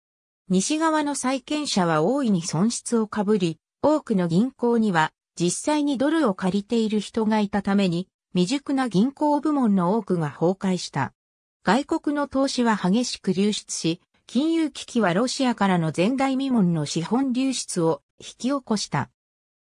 西側の債権者は大いに損失をかぶり、多くの銀行には実際にドルを借りている人がいたために、未熟な銀行部門の多くが崩壊した。外国の投資は激しく流出し、金融危機はロシアからの前代未聞の資本流出を引き起こした。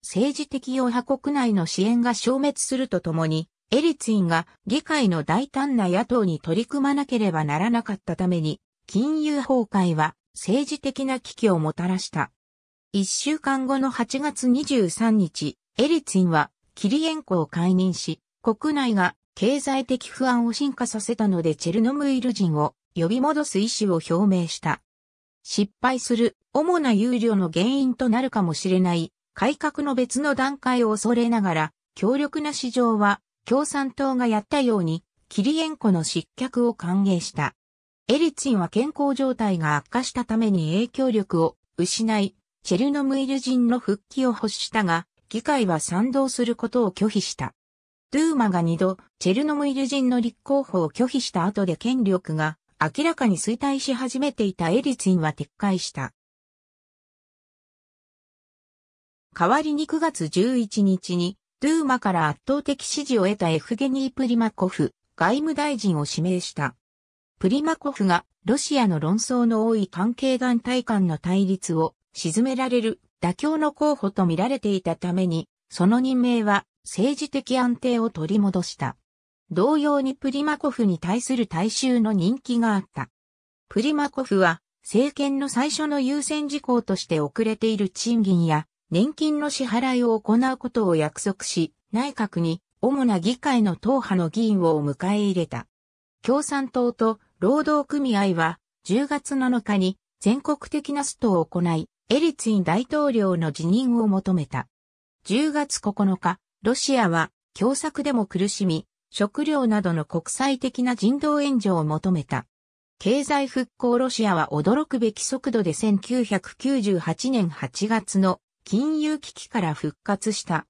政治的余波国内の支援が消滅するとともに、エリツィンが議会の大胆な野党に取り組まなければならなかったために、金融崩壊は政治的な危機をもたらした。一週間後の8月23日、エリツィンはキリエンコを解任し、国内が経済的不安を進化させたのでチェルノムイル人を呼び戻す意思を表明した。失敗する主な有料の原因となるかもしれない改革の別の段階を恐れながら、強力な市場は共産党がやったように、キリエンコの失脚を歓迎した。エリツィンは健康状態が悪化したために影響力を失い、チェルノムイル人の復帰を欲したが、議会は賛同することを拒否した。ドゥーマが二度、チェルノムイル人の立候補を拒否した後で権力が明らかに衰退し始めていたエリツィンは撤回した。代わりに9月11日に、ドゥーマから圧倒的支持を得たエフゲニー・プリマコフ、外務大臣を指名した。プリマコフが、ロシアの論争の多い関係団体間の対立を沈められる妥協の候補と見られていたために、その任命は政治的安定を取り戻した。同様にプリマコフに対する大衆の人気があった。プリマコフは政権の最初の優先事項として遅れている賃金や年金の支払いを行うことを約束し、内閣に主な議会の党派の議員を迎え入れた。共産党と労働組合は10月7日に全国的なストを行い、エリツィン大統領の辞任を求めた。10月9日、ロシアは共作でも苦しみ、食料などの国際的な人道援助を求めた。経済復興ロシアは驚くべき速度で1998年8月の金融危機から復活した。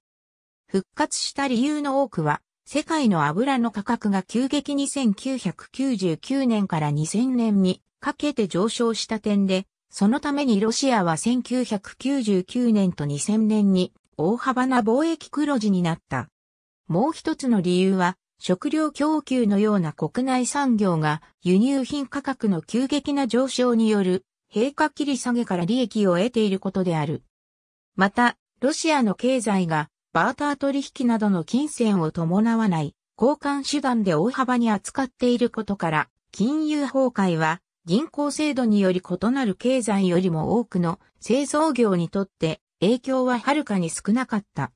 復活した理由の多くは、世界の油の価格が急激に1999年から2000年にかけて上昇した点で、そのためにロシアは1999年と2000年に大幅な貿易黒字になった。もう一つの理由は、食料供給のような国内産業が輸入品価格の急激な上昇による、平価切り下げから利益を得ていることである。また、ロシアの経済がバーター取引などの金銭を伴わない交換手段で大幅に扱っていることから、金融崩壊は銀行制度により異なる経済よりも多くの製造業にとって影響ははるかに少なかった。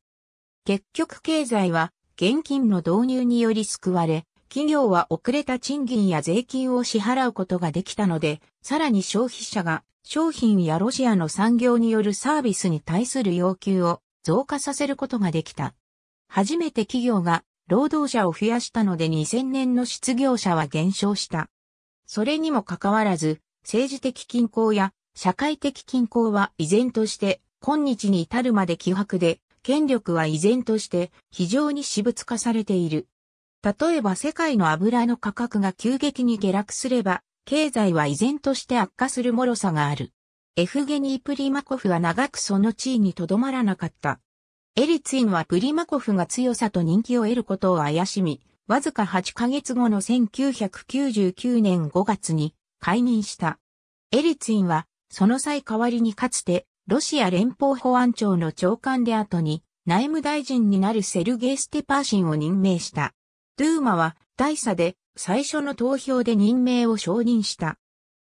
結局経済は現金の導入により救われ、企業は遅れた賃金や税金を支払うことができたので、さらに消費者が商品やロシアの産業によるサービスに対する要求を増加させることができた。初めて企業が労働者を増やしたので2000年の失業者は減少した。それにもかかわらず、政治的均衡や社会的均衡は依然として今日に至るまで希薄で、権力は依然として非常に私物化されている。例えば世界の油の価格が急激に下落すれば、経済は依然として悪化する脆さがある。エフゲニー・プリマコフは長くその地位にとどまらなかった。エリツィンはプリマコフが強さと人気を得ることを怪しみ、わずか8ヶ月後の1999年5月に解任した。エリツィンは、その際代わりにかつて、ロシア連邦保安庁の長官で後に、内務大臣になるセルゲイ・ステパーシンを任命した。ドゥーマは、大差で最初の投票で任命を承認した。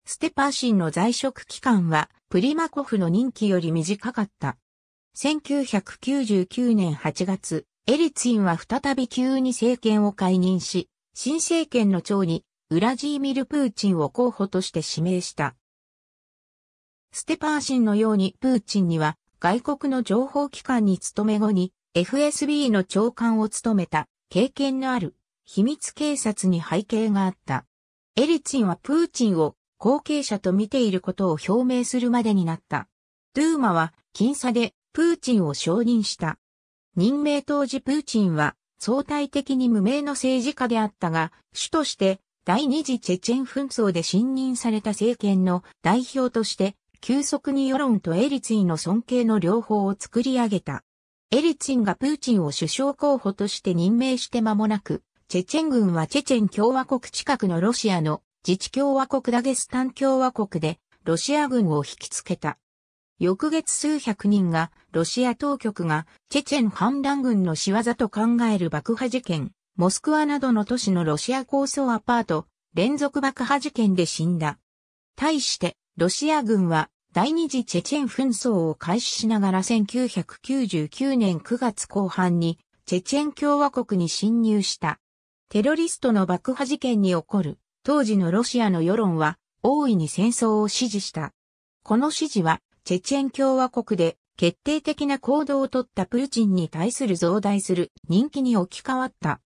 ステパーシンの在職期間はプリマコフの任期より短かった。1999年8月、エリツィンは再び急に政権を解任し、新政権の長にウラジーミル・プーチンを候補として指名した。ステパーシンのようにプーチンには外国の情報機関に勤め後に FSB の長官を務めた経験のある秘密警察に背景があった。エリツィンはプーチンを後継者と見ていることを表明するまでになった。ドゥーマは僅差でプーチンを承認した。任命当時プーチンは相対的に無名の政治家であったが、主として第二次チェチェン紛争で信任された政権の代表として、急速に世論とエリツィンの尊敬の両方を作り上げた。エリツィンがプーチンを首相候補として任命して間もなく、チェチェン軍はチェチェン共和国近くのロシアの自治共和国ダゲスタン共和国でロシア軍を引きつけた。翌月数百人がロシア当局がチェチェン反乱軍の仕業と考える爆破事件、モスクワなどの都市のロシア高層アパート連続爆破事件で死んだ。対してロシア軍は第二次チェチェン紛争を開始しながら1999年9月後半にチェチェン共和国に侵入した。テロリストの爆破事件に起こる当時のロシアの世論は大いに戦争を支持した。この支持はチェチェン共和国で決定的な行動をとったプーチンに対する増大する人気に置き換わった。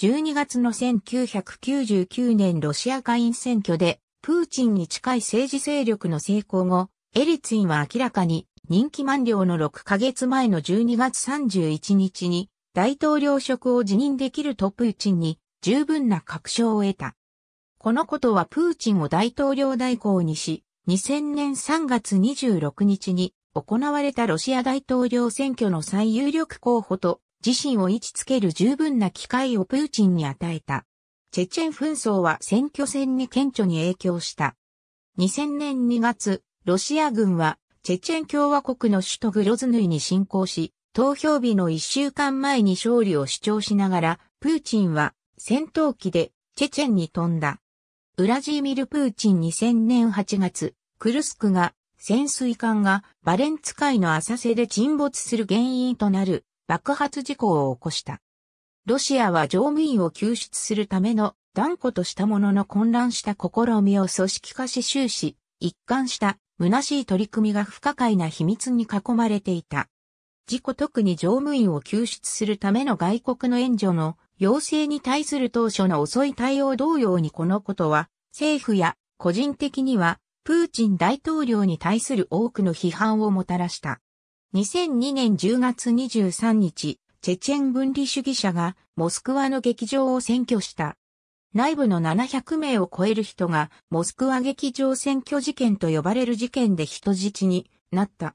12月の1999年ロシア下院選挙でプーチンに近い政治勢力の成功後、エリツィンは明らかに任期満了の6ヶ月前の12月31日に大統領職を辞任できるとプーチンに十分な確証を得た。このことはプーチンを大統領代行にし、2000年3月26日に行われたロシア大統領選挙の最有力候補と自身を位置つける十分な機会をプーチンに与えた。チェチェン紛争は選挙戦に顕著に影響した。2000年2月、ロシア軍はチェチェン共和国の首都グロズヌイに侵攻し、投票日の一週間前に勝利を主張しながら、プーチンは戦闘機でチェチェンに飛んだ。ウラジーミル・プーチン2000年8月、クルスクが潜水艦がバレンツ海の浅瀬で沈没する原因となる爆発事故を起こした。ロシアは乗務員を救出するための断固としたものの混乱した試みを組織化し終始、一貫した虚しい取り組みが不可解な秘密に囲まれていた。事故特に乗務員を救出するための外国の援助の要請に対する当初の遅い対応同様にこのことは、政府や個人的には、プーチン大統領に対する多くの批判をもたらした。2002年10月23日、チェチェン分離主義者がモスクワの劇場を占拠した。内部の700名を超える人がモスクワ劇場占拠事件と呼ばれる事件で人質になった。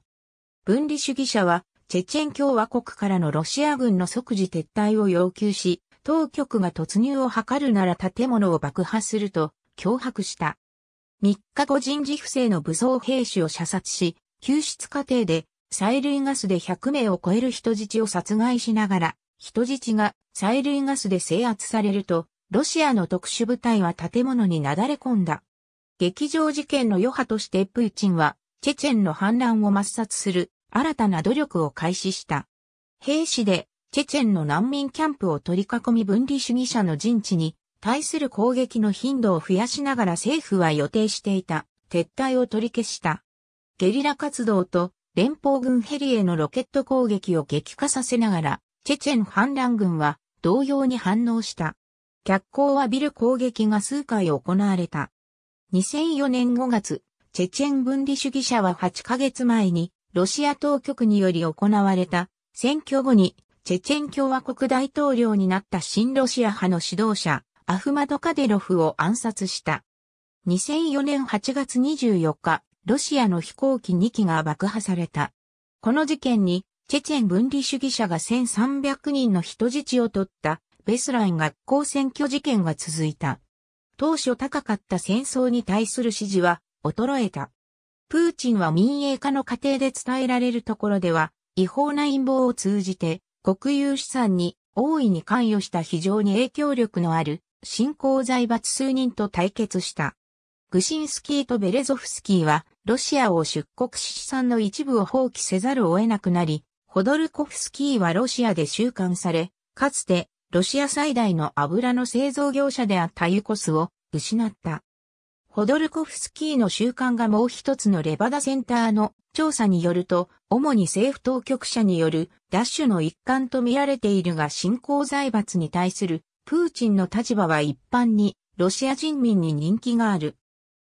分離主義者はチェチェン共和国からのロシア軍の即時撤退を要求し、当局が突入を図るなら建物を爆破すると脅迫した。3日後人事不正の武装兵士を射殺し、救出過程で催涙ガスで100名を超える人質を殺害しながら、人質が催涙ガスで制圧されると、ロシアの特殊部隊は建物になだれ込んだ。劇場事件の余波としてプーチンは、チェチェンの反乱を抹殺する新たな努力を開始した。兵士で、チェチェンの難民キャンプを取り囲み分離主義者の陣地に対する攻撃の頻度を増やしながら政府は予定していた撤退を取り消した。ゲリラ活動と連邦軍ヘリへのロケット攻撃を激化させながら、チェチェン反乱軍は同様に反応した。脚光を浴びる攻撃が数回行われた。2004年5月、チェチェン分離主義者は8ヶ月前にロシア当局により行われた選挙後にチェチェン共和国大統領になった新ロシア派の指導者アフマドカデロフを暗殺した。2004年8月24日、ロシアの飛行機2機が爆破された。この事件にチェチェン分離主義者が1300人の人質を取ったベスライン学校選挙事件が続いた。当初高かった戦争に対する支持は衰えた。プーチンは民営化の過程で伝えられるところでは、違法な陰謀を通じて、国有資産に大いに関与した非常に影響力のある、新興財閥数人と対決した。グシンスキーとベレゾフスキーは、ロシアを出国し資産の一部を放棄せざるを得なくなり、ホドルコフスキーはロシアで収監され、かつて、ロシア最大の油の製造業者であったユコスを失った。ホドルコフスキーの習慣がもう一つのレバダセンターの調査によると、主に政府当局者によるダッシュの一環と見られているが新興財閥に対するプーチンの立場は一般にロシア人民に人気がある。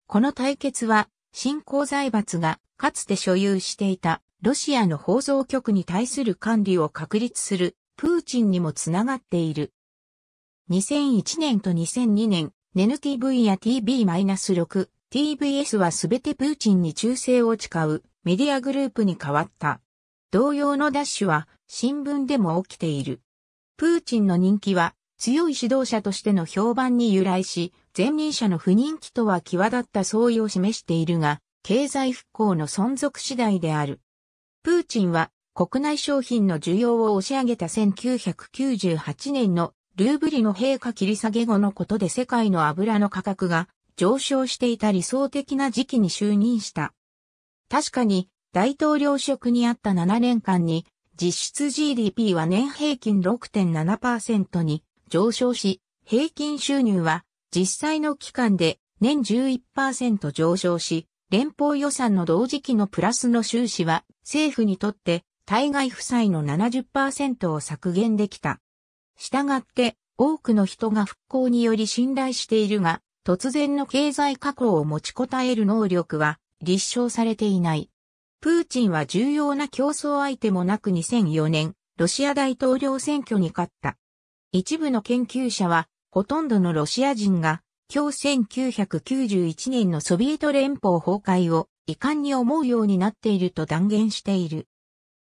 この対決は新興財閥がかつて所有していたロシアの放送局に対する管理を確立するプーチンにもつながっている。2001年と2002年、n t v や TV-6、TBS はすべてプーチンに忠誠を誓うメディアグループに変わった。同様のダッシュは新聞でも起きている。プーチンの人気は強い指導者としての評判に由来し、前任者の不人気とは際立った相違を示しているが、経済復興の存続次第である。プーチンは国内商品の需要を押し上げた1998年のルーブリの陛下切り下げ後のことで世界の油の価格が上昇していた理想的な時期に就任した。確かに大統領職にあった7年間に実質 GDP は年平均6.7%に上昇し、平均収入は実際の期間で年11%上昇し、連邦予算の同時期のプラスの収支は政府にとって対外負債の70%を削減できた。従って多くの人が復興により信頼しているが、突然の経済加工を持ちこたえる能力は立証されていない。プーチンは重要な競争相手もなく2004年、ロシア大統領選挙に勝った。一部の研究者は、ほとんどのロシア人が、今日1991年のソビエト連邦崩壊を遺憾に思うようになっていると断言している。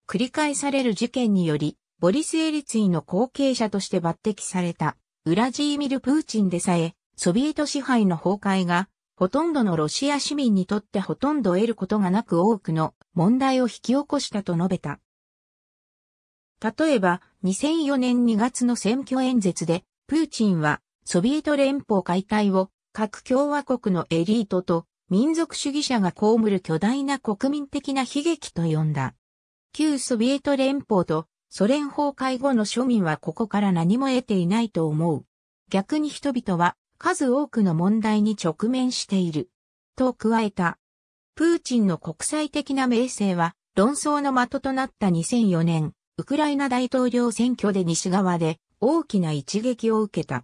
繰り返される事件により、ボリス・エリツィの後継者として抜擢された、ウラジーミル・プーチンでさえ、ソビエト支配の崩壊が、ほとんどのロシア市民にとってほとんど得ることがなく多くの問題を引き起こしたと述べた。例えば、2004年2月の選挙演説で、プーチンは、ソビエト連邦解体を、各共和国のエリートと、民族主義者が被る巨大な国民的な悲劇と呼んだ。旧ソビエト連邦とソ連崩壊後の庶民はここから何も得ていないと思う。逆に人々は数多くの問題に直面している。と加えた。プーチンの国際的な名声は論争の的となった2004年、ウクライナ大統領選挙で西側で大きな一撃を受けた。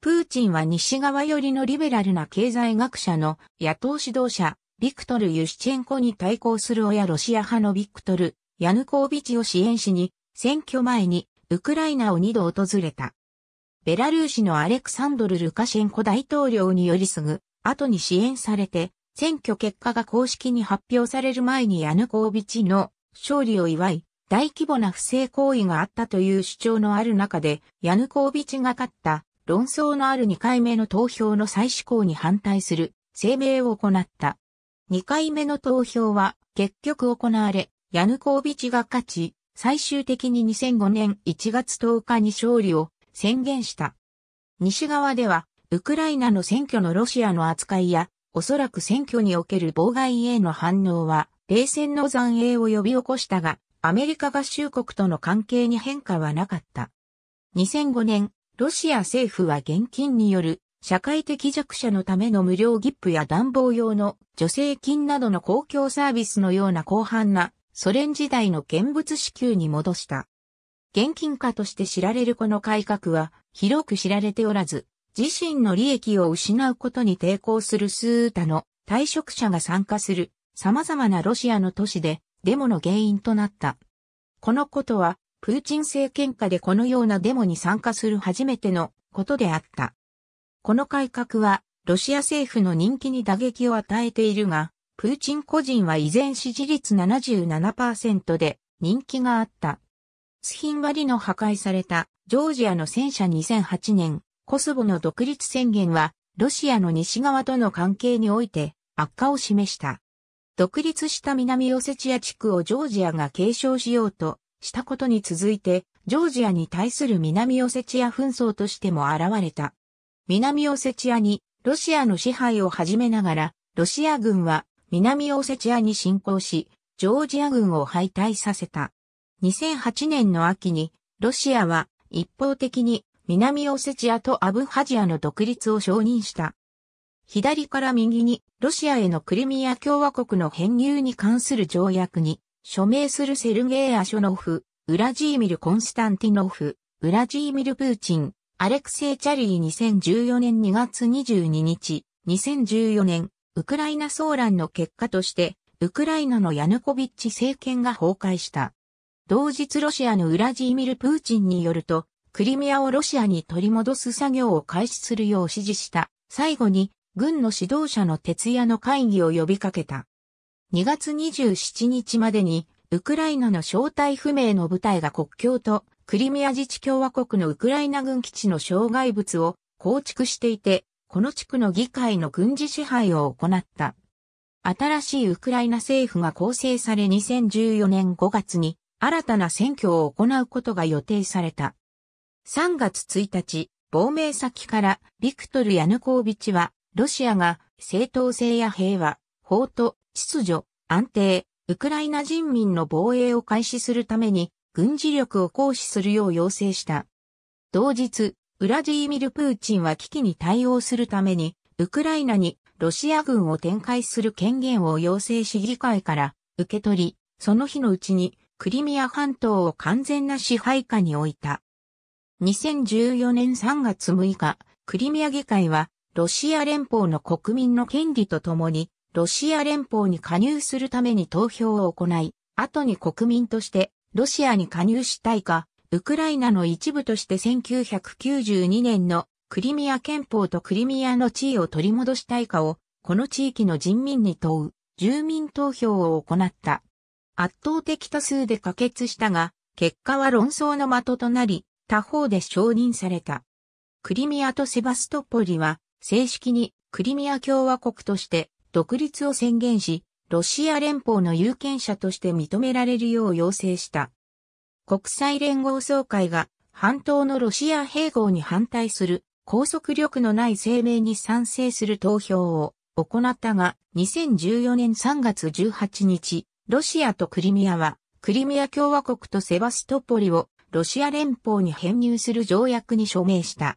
プーチンは西側寄りのリベラルな経済学者の野党指導者、ビクトル・ユシチェンコに対抗する親ロシア派のビクトル・ヤヌコービチを支援しに選挙前にウクライナを二度訪れた。ベラルーシのアレクサンドル・ルカシェンコ大統領によりすぐ、後に支援されて、選挙結果が公式に発表される前にヤヌコービチの勝利を祝い、大規模な不正行為があったという主張のある中で、ヤヌコービチが勝った論争のある2回目の投票の再施行に反対する声明を行った。2回目の投票は結局行われ、ヤヌコービチが勝ち、最終的に2005年1月10日に勝利を宣言した。西側では、ウクライナの選挙のロシアの扱いや、おそらく選挙における妨害への反応は、冷戦の残影を呼び起こしたが、アメリカ合衆国との関係に変化はなかった。2005年、ロシア政府は現金による社会的弱者のための無料ギップや暖房用の助成金などの公共サービスのような広範なソ連時代の現物支給に戻した。現金化として知られるこの改革は広く知られておらず、自身の利益を失うことに抵抗するスータの退職者が参加する様々なロシアの都市でデモの原因となった。このことはプーチン政権下でこのようなデモに参加する初めてのことであった。この改革はロシア政府の人気に打撃を与えているが、プーチン個人は依然支持率77%で人気があった。スヒンバリの破壊されたジョージアの戦車2008年、コスボの独立宣言は、ロシアの西側との関係において悪化を示した。独立した南オセチア地区をジョージアが継承しようとしたことに続いて、ジョージアに対する南オセチア紛争としても現れた。南オセチアにロシアの支配を始めながら、ロシア軍は南オセチアに侵攻し、ジョージア軍を敗退させた。2008年の秋に、ロシアは一方的に南オセチアとアブハジアの独立を承認した。左から右にロシアへのクリミア共和国の編入に関する条約に署名するセルゲイ・アショノフ、ウラジーミル・コンスタンティノフ、ウラジーミル・プーチン、アレクセイ・チャリー2014年2月22日、2014年ウクライナ騒乱の結果として、ウクライナのヤヌコビッチ政権が崩壊した。同日ロシアのウラジーミル・プーチンによると、クリミアをロシアに取り戻す作業を開始するよう指示した。最後に、軍の指導者の徹夜の会議を呼びかけた。2月27日までに、ウクライナの正体不明の部隊が国境とクリミア自治共和国のウクライナ軍基地の障害物を構築していて、この地区の議会の軍事支配を行った。新しいウクライナ政府が構成され2014年5月に新たな選挙を行うことが予定された。3月1日、亡命先からビクトル・ヤヌコービチは、ロシアが正当性や平和、法と秩序、安定、ウクライナ人民の防衛を開始するために軍事力を行使するよう要請した。同日、ウラジーミル・プーチンは危機に対応するために、ウクライナにロシア軍を展開する権限を要請し議会から受け取り、その日のうちにクリミア半島を完全な支配下に置いた。2014年3月6日、クリミア議会はロシア連邦の国民の権利とともに、ロシア連邦に加入するために投票を行い、後に国民としてロシアに加入したいか、ウクライナの一部として1992年のクリミア憲法とクリミアの地位を取り戻したいかを、この地域の人民に問う、住民投票を行った。圧倒的多数で可決したが、結果は論争の的となり、他方で承認された。クリミアとセバストポリは、正式にクリミア共和国として独立を宣言し、ロシア連邦の有権者として認められるよう要請した。国際連合総会が半島のロシア併合に反対する拘束力のない声明に賛成する投票を行ったが、2014年3月18日、ロシアとクリミアは、クリミア共和国とセバストポリをロシア連邦に編入する条約に署名した。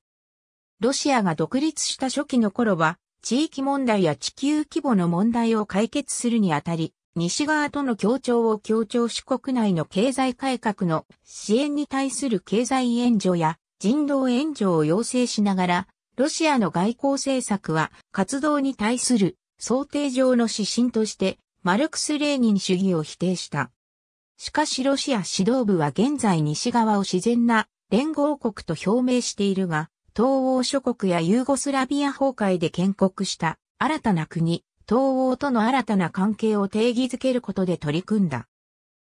ロシアが独立した初期の頃は、地域問題や地球規模の問題を解決するにあたり、西側との協調を強調し国内の経済改革の支援に対する経済援助や人道援助を要請しながら、ロシアの外交政策は活動に対する想定上の指針としてマルクス・レーニン主義を否定した。しかしロシア指導部は現在西側を自然な連合国と表明しているが、東欧諸国やユーゴスラビア崩壊で建国した新たな国、東欧との新たな関係を定義づけることで取り組んだ。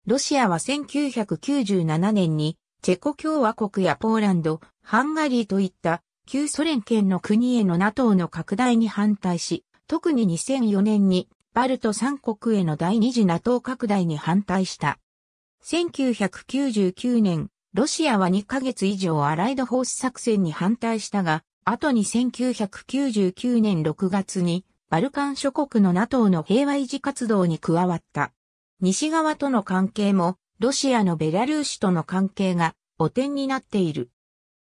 ロシアは1997年にチェコ共和国やポーランド、ハンガリーといった旧ソ連圏の国への NATO の拡大に反対し、特に2004年にバルト3国への第二次 NATO 拡大に反対した。1999年、ロシアは2ヶ月以上アライドホース作戦に反対したが、後に1999年6月にバルカン諸国の NATO の平和維持活動に加わった。西側との関係も、ロシアのベラルーシとの関係が汚点になっている。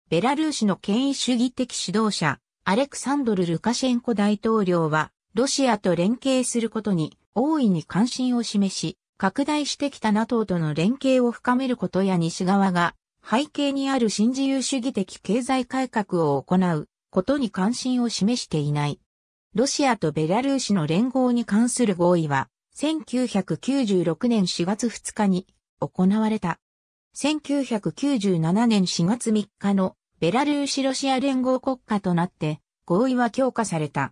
ベラルーシの権威主義的指導者、アレクサンドル・ルカシェンコ大統領は、ロシアと連携することに大いに関心を示し、拡大してきた NATO との連携を深めることや西側が背景にある新自由主義的経済改革を行うことに関心を示していない。ロシアとベラルーシの連合に関する合意は、1996年4月2日に行われた。1997年4月3日のベラルーシロシア連合国家となって合意は強化された。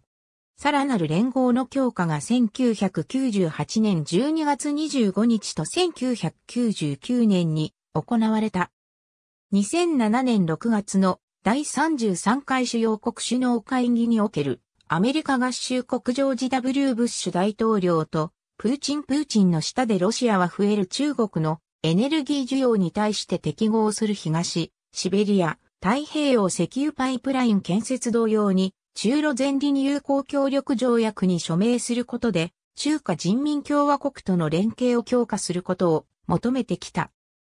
さらなる連合の強化が1998年12月25日と1999年に行われた。2007年6月の第33回主要国首脳会議におけるアメリカ合衆国ジョージ W. ブッシュ大統領と、プーチンプーチンの下でロシアは増える中国のエネルギー需要に対して適合する東、シベリア、太平洋石油パイプライン建設同様に、中ロ全輪友好協力条約に署名することで、中華人民共和国との連携を強化することを求めてきた。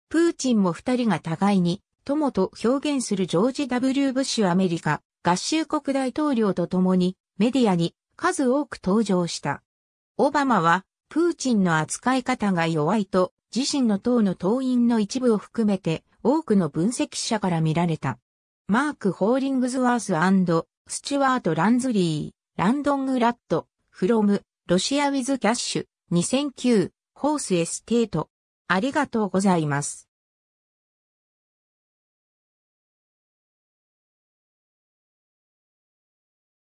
プーチンも二人が互いに、友と表現するジョージ・ W・ ブッシュアメリカ合衆国大統領と共にメディアに数多く登場した。オバマは、プーチンの扱い方が弱いと、自身の党の党員の一部を含めて、多くの分析者から見られた。マーク・ホーリングズワーススチュワート・ランズリー、ランドング・ラット、フロム、ロシア・ウィズ・キャッシュ、2009、ホース・エステート。ありがとうございます。